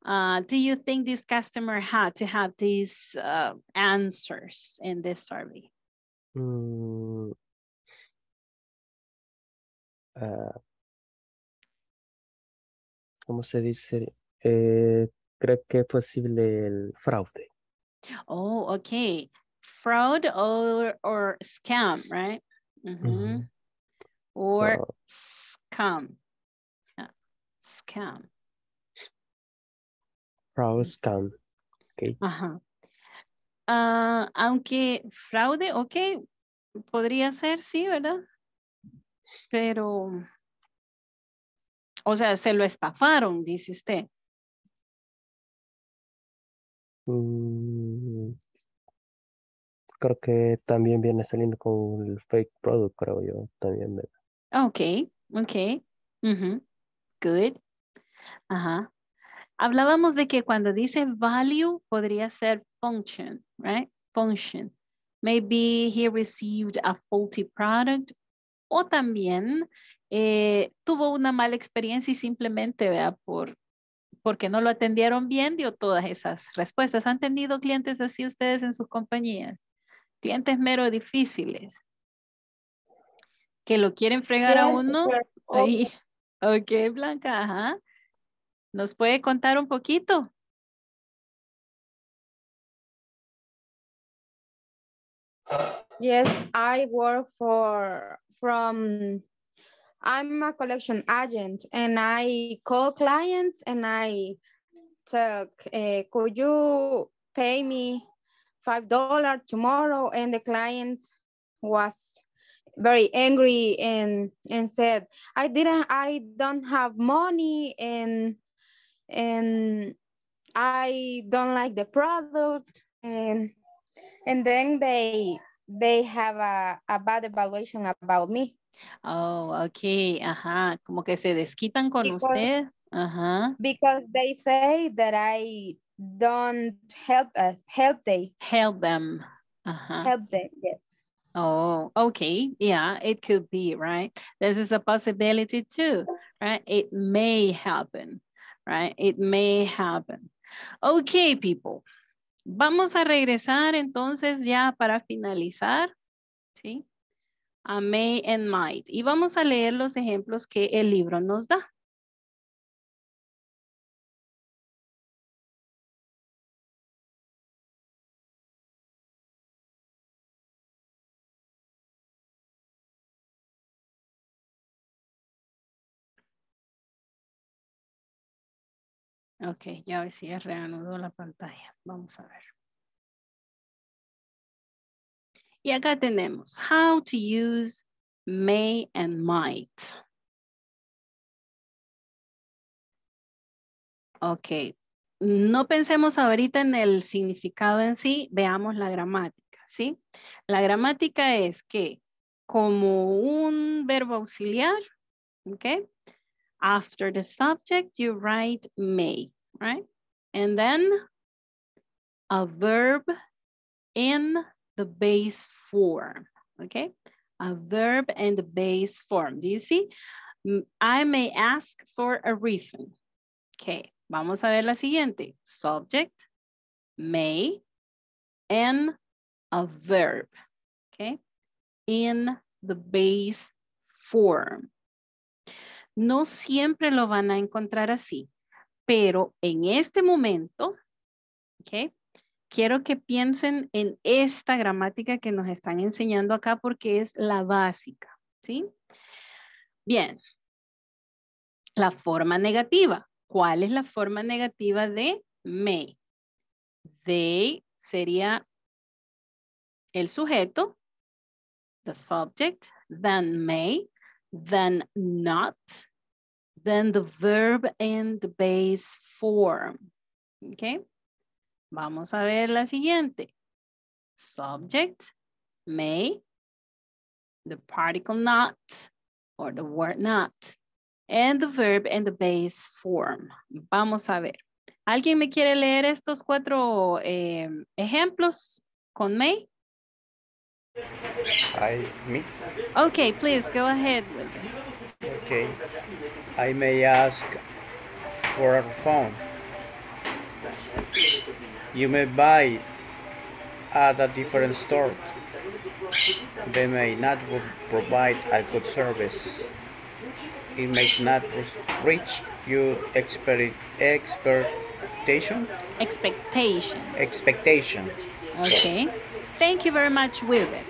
B: uh, do you think this customer had to have these uh, answers in this survey?
A: Mm. Ah.
D: ¿Cómo se dice? Eh, creo que es posible el fraude.
B: Oh, okay fraud or scam, right? Mm Or scam. Scam.
D: Fraud scam. Okay. Ajá.
B: Ah, aunque fraude, ok, podría ser, sí, ¿verdad? Pero,
A: o sea, se lo estafaron, dice usted.
D: Mm creo que también viene saliendo con el fake product, creo yo, también.
B: Ah, ok, ok. Good. Ajá. Hablábamos de que cuando dice value podría ser function, right? Function. Maybe he received a faulty product o también eh, tuvo una mala experiencia y simplemente, vea, por, porque no lo atendieron bien, dio todas esas respuestas. ¿Han tenido clientes así ustedes en sus compañías? clientes mero difíciles que lo quieren fregar a uno. Ok, Blanca, ajá. ¿Nos puede contar un poquito?
C: Yes, I work for from I'm a collection agent and I call clients and I talk, eh, could you pay me $5 tomorrow. And the client was very angry and, and said, I didn't, I don't have money and, and I don't like the product. And, and then they, they have a, a bad evaluation about me. Oh, okay, ajá, como que se
B: desquitan con because, usted, ajá.
C: Because they say that I don't help us, help they. Help them. Uh -huh. Help them, yes.
B: Oh, okay. Yeah, it could be, right? This is a possibility too, right? It may happen, right? It may happen. Okay, people. Vamos a regresar entonces ya para finalizar, ¿sí? A may and might. Y vamos a leer los ejemplos que el libro nos da.
A: Ok, ya ve si reanudó la pantalla. Vamos a ver. Y acá tenemos how to use may and might.
B: Ok, no pensemos ahorita en el significado en sí, veamos la gramática, ¿sí? La gramática es que como un verbo auxiliar, ¿ok? After the subject, you write may, right? And then a verb in the base form, okay? A verb in the base form. Do you see? I may ask for a refund. Okay, vamos a ver la siguiente. Subject, may, and a verb, okay? In the base form. No siempre lo van a encontrar así, pero en este momento, Quiero que piensen en esta gramática que nos están enseñando acá porque es la básica, ¿sí? Bien. La forma negativa. ¿Cuál es la forma negativa de may? They sería el sujeto, the subject, then may than not, then the verb and the base form. Okay. Vamos a ver la siguiente. Subject, may, the particle not, or the word not, and the verb and the base form. Vamos a ver. ¿Alguien me quiere leer estos cuatro eh, ejemplos con may?
E: I me. Okay, please go ahead. Okay, I
D: may ask for a phone. You may buy at a different store.
A: They
E: may not provide a good service. It may not reach your expert expectation. Expectation. Expectation.
B: Okay. Thank you very much, Wilbur.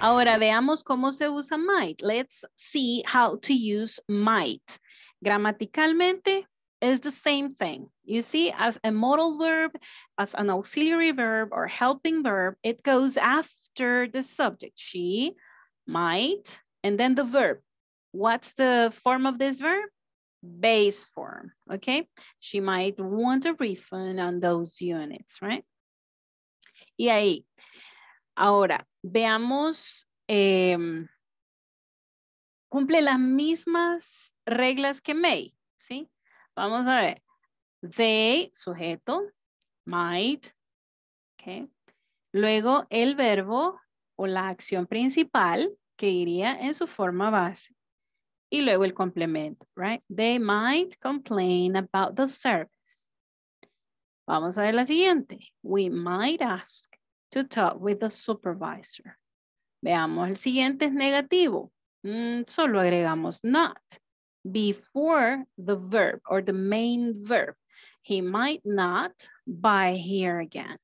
B: Ahora veamos cómo se usa might. Let's see how to use might. Grammaticalmente, is the same thing. You see, as a modal verb, as an auxiliary verb or helping verb, it goes after the subject. She, might, and then the verb. What's the form of this verb? Base form, okay? She might want a refund on those units, right? E Ahora, veamos, em, cumple las mismas reglas que may, ¿sí? Vamos a ver. They, sujeto, might, Luego el verbo o la acción principal que iría en su forma base. Y luego el complemento, right? They might complain about the service. Vamos a ver la siguiente. We might ask to talk with the supervisor. Veamos, el siguiente es negativo. Mm, solo agregamos not before the verb or the main verb. He might not buy here again.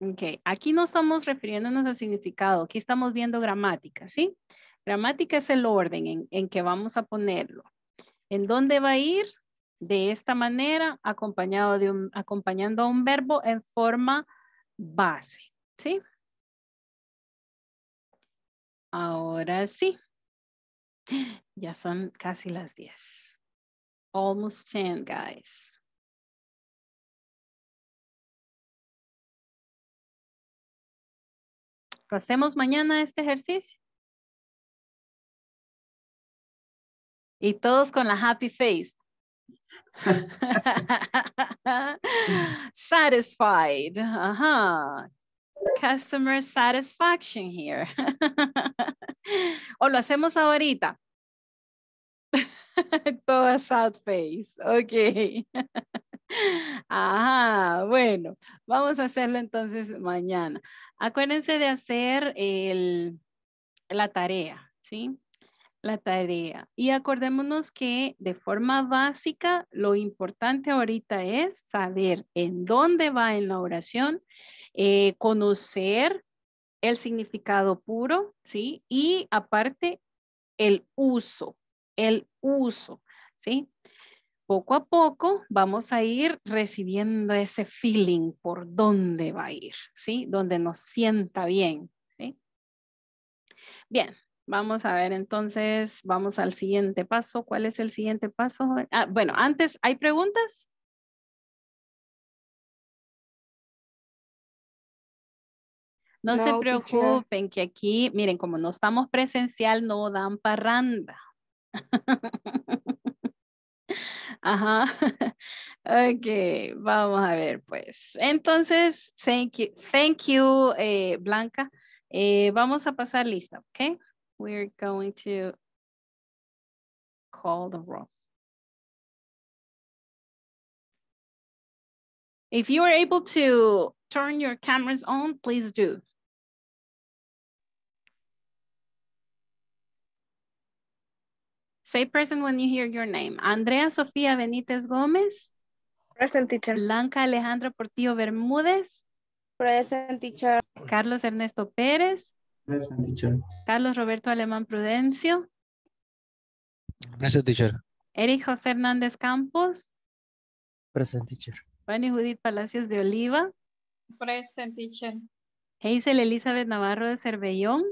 B: Ok, aquí no estamos refiriéndonos al significado, aquí estamos viendo gramática, ¿sí? Gramática es el orden en, que vamos a ponerlo. ¿En dónde va a ir? De esta manera, acompañado de acompañando a un verbo en forma base. ¿Sí? Ahora sí. Ya son casi las 10.
A: Almost 10, guys. hacemos mañana este ejercicio? Y todos con la happy face.
B: Satisfied. Ajá customer satisfaction here. o lo hacemos ahorita. Toda sad face. Ok. Ajá, bueno, vamos a hacerlo entonces mañana. Acuérdense de hacer la tarea, ¿sí? La tarea. Y acordémonos que de forma básica, lo importante ahorita es saber en dónde va en la oración eh, conocer el significado puro, ¿sí? Y aparte, el uso, el uso, ¿sí? Poco a poco vamos a ir recibiendo ese feeling por dónde va a ir, ¿sí? Donde nos sienta bien, ¿sí? Bien, Vamos a ver, entonces, vamos al siguiente paso. ¿Cuál es el siguiente paso? Ah, bueno, antes, ¿hay preguntas?
A: No, se preocupen
B: que aquí, miren, como no estamos presencial, no dan parranda. Ajá. Ok, vamos a ver pues. Entonces, thank you, thank you eh, Blanca. Eh, vamos a pasar lista, ok? We're going to call the roll.
A: If you are able to
B: turn your cameras on, please do. Say present when you hear your name. Andrea Sofía Benítez Gómez. Present teacher. Blanca Alejandra Portillo Bermúdez. Present teacher. Carlos Ernesto Pérez.
D: Present teacher.
B: Carlos Roberto Alemán Prudencio. Present teacher. Eric José Hernández Campos.
D: Present teacher.
B: Fanny Judith Palacios de Oliva.
E: Present teacher.
B: Hazel Elizabeth Navarro de Cervellón.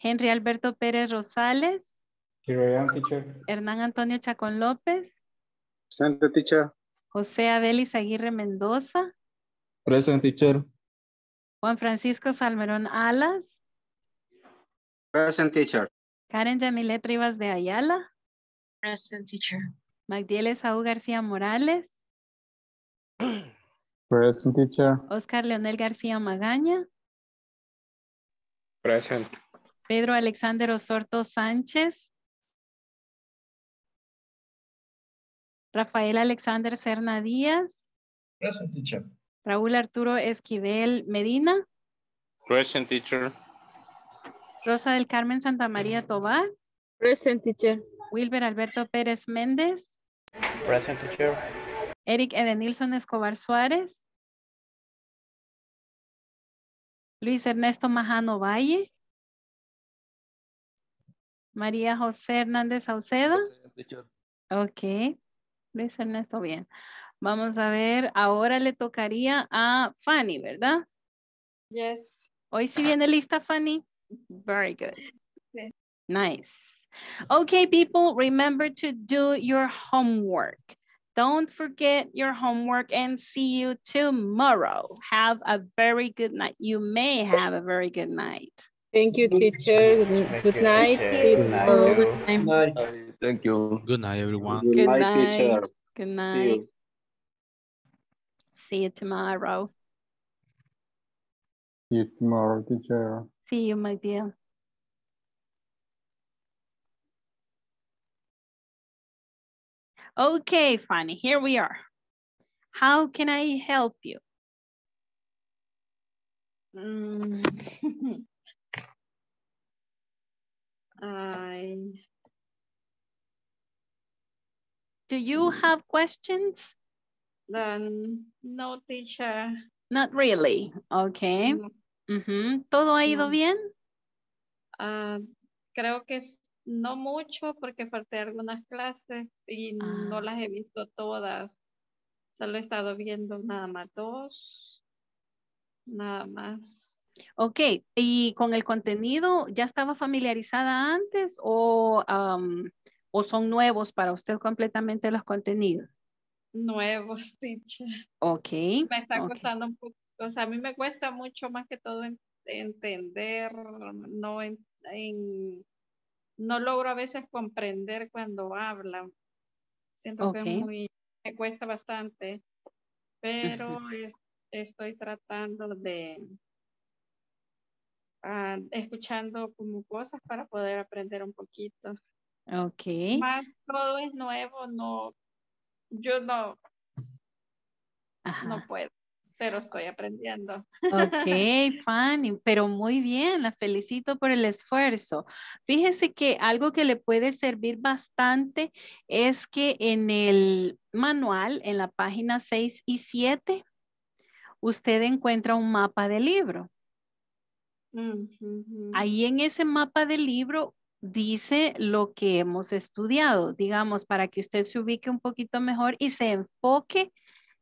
B: Henry Alberto Pérez Rosales.
D: Here I teacher.
B: Hernán Antonio Chacón López.
D: Presente, teacher.
B: José Abelis Aguirre Mendoza.
D: Present teacher.
B: Juan Francisco Salmerón Alas.
D: Present teacher.
B: Karen Yamilet Rivas de Ayala. Present teacher. Magdiel Esaú García Morales.
D: Present teacher.
B: Oscar Leonel García Magaña. Present. Pedro Alexander Osorto Sánchez. Rafael Alexander Serna Díaz.
D: Present teacher.
B: Raúl Arturo Esquivel Medina.
D: Present teacher.
B: Rosa del Carmen Santa María Tobar. Present teacher. Wilber Alberto Pérez Méndez.
D: Present teacher.
B: Eric Edenilson Escobar Suárez. Luis Ernesto Majano Valle. María José Hernández Saucedo. Okay. ¿Ves, Ernesto? Bien. Vamos a ver, ahora le tocaría a Fanny, ¿verdad? Yes. Hoy sí viene lista, Fanny. Very good. Nice. Okay, people, remember to do your homework. Don't forget your homework and see you tomorrow. Have a very good night. You may have a very good night.
E: Thank you, teacher. Good night. Good night. Good
D: night. Good night. Thank you. Good night, everyone. Good, Good night. Teacher. Good night. See you.
B: See you tomorrow.
D: See you tomorrow, teacher.
B: See you, my dear. Okay, Fanny, here we are. How can I help you?
A: Mm.
B: I Do you mm. have questions? Um, no, teacher. Not really. Okay. Mm-hmm. ¿Todo ha ido bien?
E: Ah, creo que no mucho porque falté algunas clases y no ah. las he visto todas. Solo he estado viendo nada más dos. Nada más.
B: Ok, ¿y con el contenido ya estaba familiarizada antes o o son nuevos para usted completamente los contenidos?
E: Nuevos, teacher.
B: Ok. Me está
E: costando un poco, o sea, a mí me cuesta mucho más que todo entender, no, en, no logro a veces comprender cuando hablan. Siento que muy, me cuesta bastante, pero estoy tratando de, ah, escuchando como cosas para poder aprender un poquito.
B: Ok. Más
E: todo es nuevo, no, yo no, no puedo, pero estoy aprendiendo.
B: Ok, Fanny, pero muy bien, la felicito por el esfuerzo. Fíjese que algo que le puede servir bastante es que en el manual, en la página 6 y 7, usted encuentra un mapa de libro.
F: Mm, Ahí
B: en ese mapa del libro dice lo que hemos estudiado, digamos, para que usted se ubique un poquito mejor y se enfoque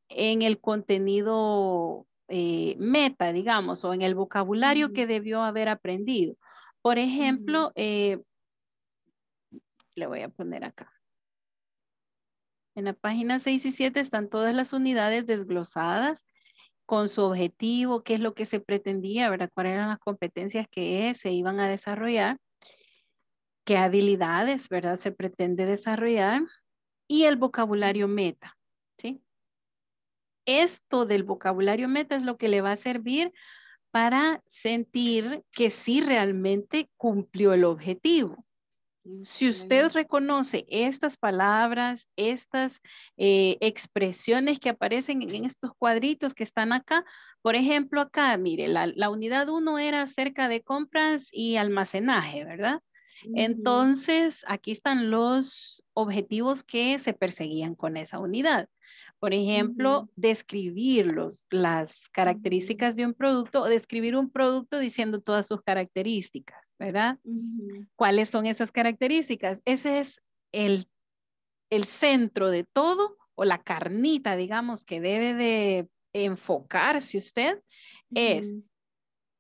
B: en el contenido eh, meta, digamos, o en el vocabulario que debió haber aprendido. Por ejemplo, eh, le voy a poner acá. En la página 6 y 7 están todas las unidades desglosadas con su objetivo, qué es lo que se pretendía, ¿verdad? Cuáles eran las competencias que se iban a desarrollar qué habilidades, ¿verdad? Se pretende desarrollar y el vocabulario meta, ¿sí? Esto del vocabulario meta es lo que le va a servir para sentir que sí realmente cumplió el objetivo. Mm, si usted reconoce estas palabras, estas eh, expresiones que aparecen en estos cuadritos que están acá, por ejemplo, acá, mire, la, la unidad 1 era acerca de compras y almacenaje, ¿verdad? Mm. Entonces, aquí están los objetivos que se perseguían con esa unidad. Por ejemplo, describirlos, describir los, las características de un producto o describir un producto diciendo todas sus características, ¿verdad? ¿Cuáles son esas características? Ese es el, el centro de todo o la carnita, digamos, que debe de enfocarse usted, es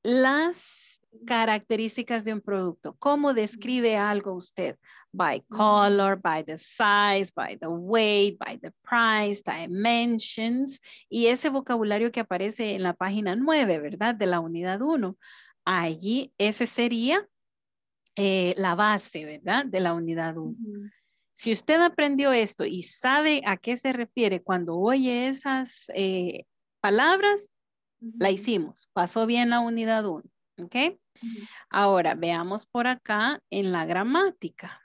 B: las características de un producto. ¿Cómo describe algo usted? By color, by the size, by the weight, by the price, dimensions. Y ese vocabulario que aparece en la página 9, ¿verdad? De la unidad 1. Allí, ese sería eh, la base, ¿verdad? De la unidad 1. Si usted aprendió esto y sabe a qué se refiere cuando oye esas eh, palabras, la hicimos. Pasó bien la unidad 1. ¿Ok? Ahora, veamos por acá en la gramática.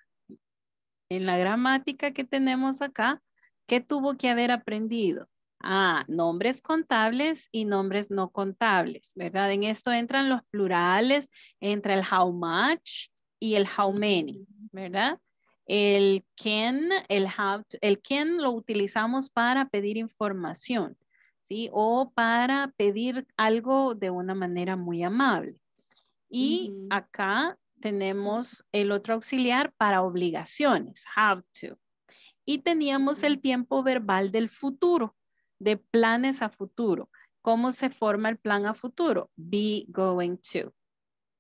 B: En la gramática que tenemos acá, ¿qué tuvo que haber aprendido? Ah, nombres contables y nombres no contables, ¿verdad? En esto entran los plurales, entra el how much y el how many, ¿verdad? El can, el have, el can lo utilizamos para pedir información. ¿sí? O para pedir algo de una manera muy amable. Y acá tenemos el otro auxiliar para obligaciones, have to. Y teníamos el tiempo verbal del futuro, de planes a futuro. ¿Cómo se forma el plan a futuro? Be going to.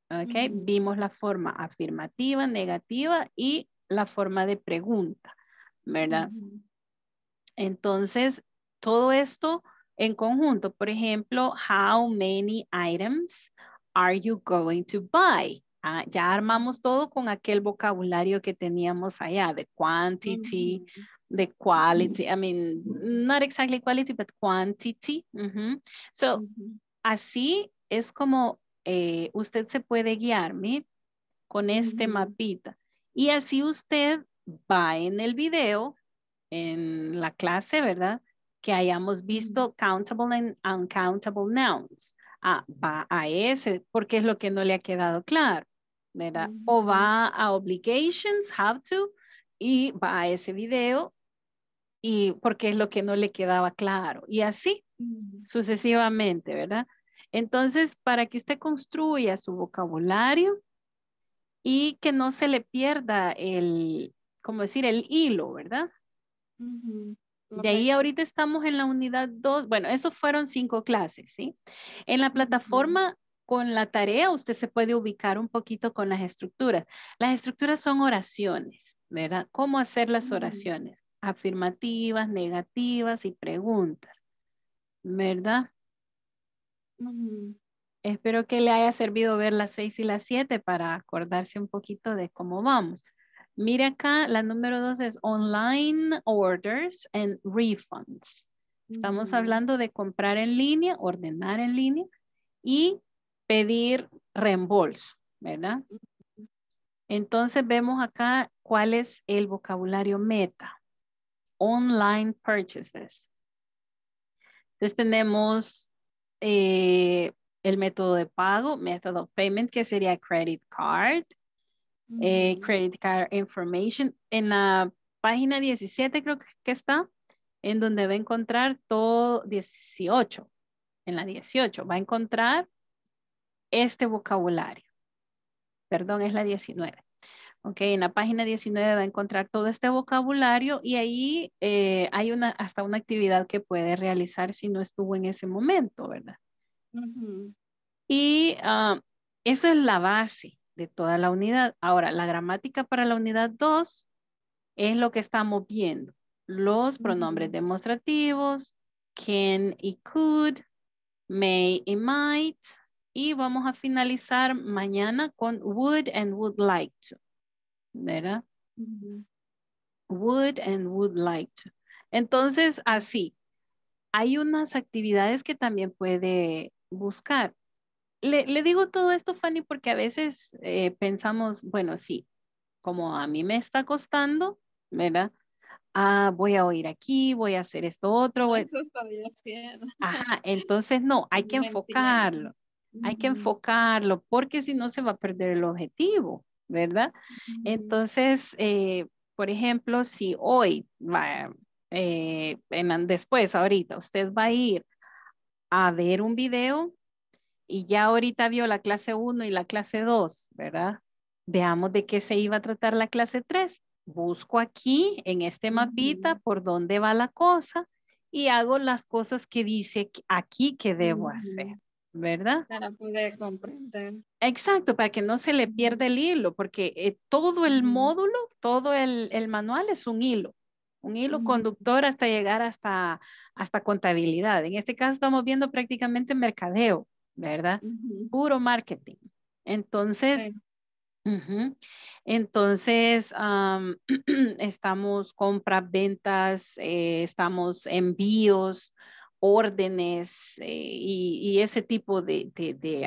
B: ¿Ok? Vimos la forma afirmativa, negativa y la forma de pregunta, ¿verdad? Entonces, todo esto en conjunto. Por ejemplo, how many items are you going to buy? Ah, ya armamos todo con aquel vocabulario que teníamos allá de quantity, de quality. I mean, not exactly quality, but quantity. So, así es como eh, usted se puede guiar, con este mapita. Y así usted va en el video, en la clase, ¿verdad? que hayamos visto countable and uncountable nouns. va a ese porque es lo que no le ha quedado claro, ¿verdad? O va a obligations, have to, y va a ese video y porque es lo que no le quedaba claro. Y así sucesivamente, ¿verdad? Entonces, para que usted construya su vocabulario y que no se le pierda el, como decir, el hilo, ¿verdad? De ahí ahorita estamos en la unidad 2. Bueno, esos fueron cinco clases, ¿sí? En la plataforma con la tarea usted se puede ubicar un poquito con las estructuras. Las estructuras son oraciones, ¿verdad? ¿Cómo hacer las mm. oraciones? Afirmativas, negativas y preguntas, ¿verdad? Espero que le haya servido ver las seis y las siete para acordarse un poquito de cómo vamos. Mira acá, la número dos es online orders and refunds. Estamos mm. hablando de comprar en línea, ordenar en línea y pedir reembolso, ¿verdad? Entonces vemos acá cuál es el vocabulario meta. Online purchases. Entonces tenemos eh, el método de pago, method of payment, que sería credit card. Eh, mm. Credit Card Information. En la página 17 creo que está, en donde va a encontrar todo 18, en la 18, va a encontrar este vocabulario. Perdón, es la 19. Ok, en la página 19 va a encontrar todo este vocabulario y ahí eh, hay una, hasta una actividad que puede realizar si no estuvo en ese momento, ¿verdad? Y ah, eso es la base de toda la unidad. Ahora, la gramática para la unidad 2 es lo que estamos viendo. Los pronombres demostrativos, can y could, may y might. Y vamos a finalizar mañana con would and would like to. ¿Verdad? Would and would like to. Entonces, así. Hay unas actividades que también puede buscar le, digo todo esto, Fanny, porque a veces eh, pensamos, bueno, sí, como a mí me está costando, ¿verdad? Ah, voy a oír aquí, voy a hacer esto otro. Voy... Eso Ajá, entonces no, hay que enfocarlo, hay que enfocarlo, porque si no se va a perder el objetivo, ¿verdad? Entonces, eh, por ejemplo, si hoy, va, eh, después, ahorita, usted va a ir a ver un video y ya ahorita vio la clase 1 y la clase 2, ¿verdad? Veamos de qué se iba a tratar la clase 3. Busco aquí en este mapita por dónde va la cosa y hago las cosas que dice aquí que debo hacer, ¿verdad?
E: Para poder comprender.
B: Exacto, para que no se le pierda el hilo, porque eh, todo el módulo, todo el, manual es un hilo, un hilo conductor hasta llegar hasta, hasta contabilidad. En este caso estamos viendo prácticamente mercadeo, ¿verdad? Puro marketing. Entonces, entonces estamos compras, ventas, eh, estamos envíos, órdenes eh, y, ese tipo de,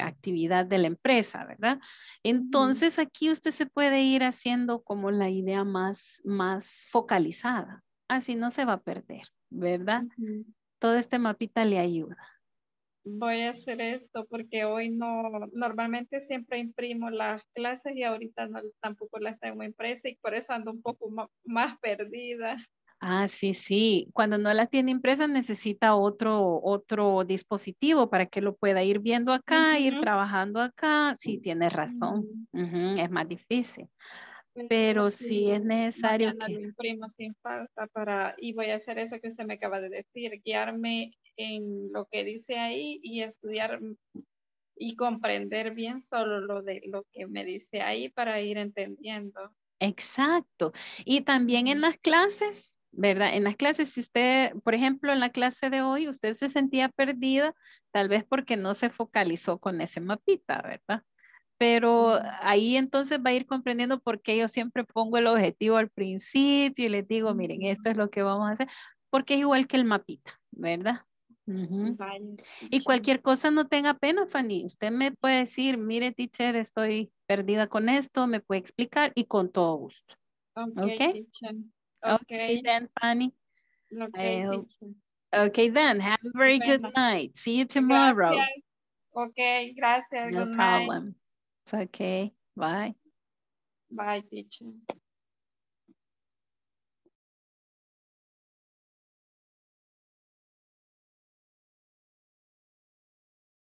B: actividad de la empresa, ¿verdad? Entonces aquí usted se puede ir haciendo como la idea más, más focalizada, así no se va a perder, ¿verdad? Todo este mapita le ayuda
E: voy a hacer esto porque hoy no, normalmente siempre imprimo las clases y ahorita no, tampoco las tengo impresa y por eso ando un poco más perdida.
B: Ah, sí, sí. Cuando no las tiene impresas necesita otro, otro dispositivo para que lo pueda ir viendo acá, ir trabajando acá. Sí, tienes razón. Mm. Es más difícil
E: pero si es necesario lo sin falta para y voy a hacer eso que usted me acaba de decir guiarme en lo que dice ahí y estudiar y comprender bien solo lo de lo que me dice ahí para ir entendiendo
B: exacto y también en las clases ¿verdad? En las clases, si usted, por ejemplo, en la clase de hoy, usted se sentía perdida, tal vez porque no se focalizó con ese mapita, ¿verdad? pero ahí entonces va a ir comprendiendo por qué yo siempre pongo el objetivo al principio y les digo, miren, esto es lo que vamos a hacer, porque es igual que el mapita, ¿verdad? y cualquier cosa no tenga pena, Fanny. Usted me puede decir, mire, teacher, estoy perdida con esto, me puede explicar y con todo gusto. Ok, okay? Okay. then, Fanny. Okay, then, have a very good night. See you tomorrow. Gracias.
E: Okay, gracias. No problem.
B: okay. Bye.
E: Bye, teacher.